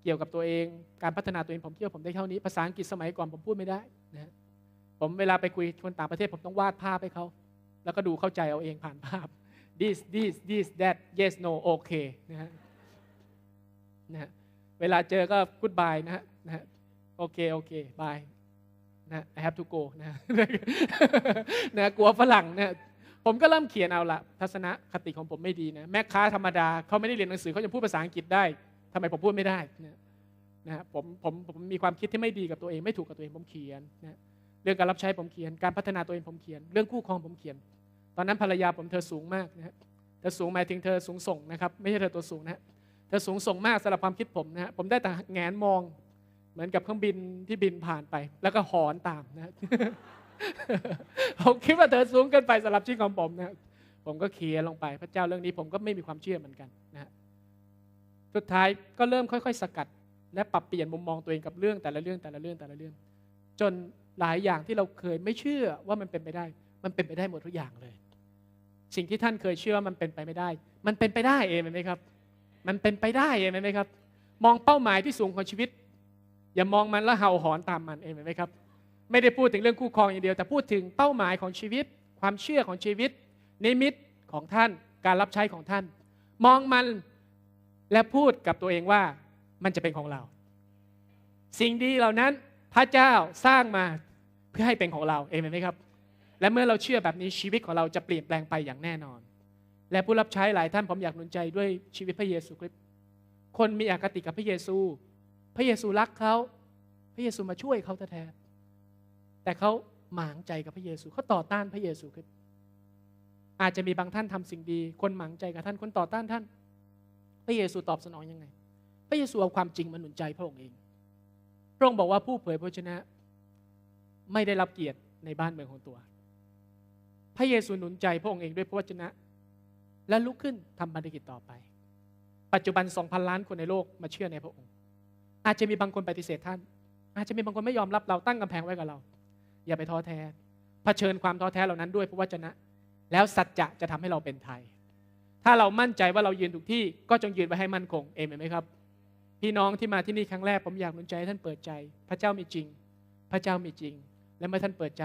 เกี่ยวกับตัวเองการพัฒนาตัวเองผมเที่่วผมได้เท่านี้ภาษาอังกฤษสมัยก่อน ผมพูดไม่ได้นะผมเวลาไปคุยคนต่างประเทศผมต้องวาดภาพให้เขาแล้วก็ดูเข้าใจเอาเองผ่านภาพ this this this that yes no okay นะฮะเวลาเจอก็ goodbye นะฮะนะฮะโอเคโอเค bye นะ I have to go นะนะกลัวฝรั่งนะผมก็เริ่มเขียนเอาละทัศนคติของผมไม่ดีนะ แม่ค้าธรรมดา เขาไม่ได้เรียนหนังสือ เขายังพูดภาษาอังกฤษได้ ทำไมผมพูดไม่ได้นะนะผมผม ผมมีความคิดที่ไม่ดีกับตัวเอง ไม่ถูกกับตัวเองผมเขียนนะเรื่องการรับใช้ผมเขียน การพัฒนาตัวเองผมเขียน เรื่องคู่ครองผมเขียนตอนนั้นภรรยาผมเธอสูงมากนะฮะเธอสูงหมายถึงเธอสูงส่งนะครับ ไม่ใช่เธอตัวสูงนะฮะ เธอสูงส่งมากสำหรับความคิดผมนะฮะ ผมได้แต่แงนมองเหมือนกับเครื่องบินที่บินผ่านไป แล้วก็หอนตามนะ ผมคิดว่าเธอสูงเกินไปสำหรับชีวิตของผมนะผมก็เลีย์ลงไปพระเจ้าเรื่องนี้ผมก็ไม่มีความเชื่อเหมือนกันนะสุดท้ายก็เริ่มค่อย ๆสกัด และปรับเปลี่ยนมุมมองตัวเองกับเรื่องแต่ละเรื่องแต่ละเรื่องแต่ละเรื่อง จนหลายอย่างที่เราเคยไม่เชื่อว่ามันเป็นไปได้ มันเป็นไปได้หมดทุกอย่างเลยสิ่งที่ท่านเคยเชื่อว่ามันเป็นไปไม่ได้ มันเป็นไปได้เองไหมครับ มันเป็นไปได้เองไหมครับ มองเป้าหมายที่สูงของชีวิต อย่ามองมันแล้วเห่าหอนตามมันเองไหมครับ ไม่ได้พูดถึงเรื่องคู่ครองอย่างเดียว แต่ พูดถึงเป้าหมายของชีวิต ความเชื่อของชีวิตนิมิตของท่าน การรับใช้ของท่าน มองมันและพูดกับตัวเองว่ามันจะเป็นของเรา สิ่งดีเหล่านั้นพระเจ้าสร้างมาเพื่อให้เป็นของเราเองไหมครับและเมื่อเราเชื่อแบบนี้ชีวิตของเราจะเปลี่ยนแปลงไปอย่างแน่นอน และผู้รับใช้หลายท่านผมอยากหนุนใจด้วยชีวิตพระเยซูคริสต์คนมีอคติกับพระเยซู พระเยซูรักเขา พระเยซูมาช่วยเขาแท้แต่เขาหมางใจกับพระเยซูเขาต่อต้านพระเยซูคริสต์อาจจะมีบางท่านทำสิ่งดี คนหมางใจกับท่านคนต่อต้านท่าน พระเยซูตอบสนองยังไง พระเยซูเอาความจริงมาหนุนใจพระองค์เองพระองค์บอกว่าผู้เผยพระชนะไม่ได้รับเกียรติในบ้านเมืองของตัวพระเยซูหนุนใจพระองค์เองด้วยพระวจนะ และลุกขึ้นทำบันึกิจต่อไป ปัจจุบันสองพันล้านคนในโลกมาเชื่อในพระองค์ อาจจะมีบางคนปฏิเสธท่าน อาจจะมีบางคนไม่ยอมรับเราตั้งกำแพงไว้กับเรา อย่าไปท้อแท้เผชิญความท้อแท้เหล่านั้นด้วยพระวจนะ แล้วสัจจะจะทำให้เราเป็นไทย ถ้าเรามั่นใจว่าเรายืนถูกที่ ก็จงยืนไว้ให้มั่นคง เอเมนไหมครับ พี่น้องที่มาที่นี่ครั้งแรก ผมอยากหนุนใจให้ท่านเปิดใจ พระเจ้ามีจริง พระเจ้ามีจริง และเมื่อท่านเปิดใจ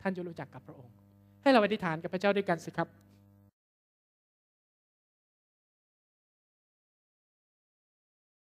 ท่านจะรู้จักกับพระองค์ให้เราอธิษฐานกับพระเจ้าด้วยกันสิครับ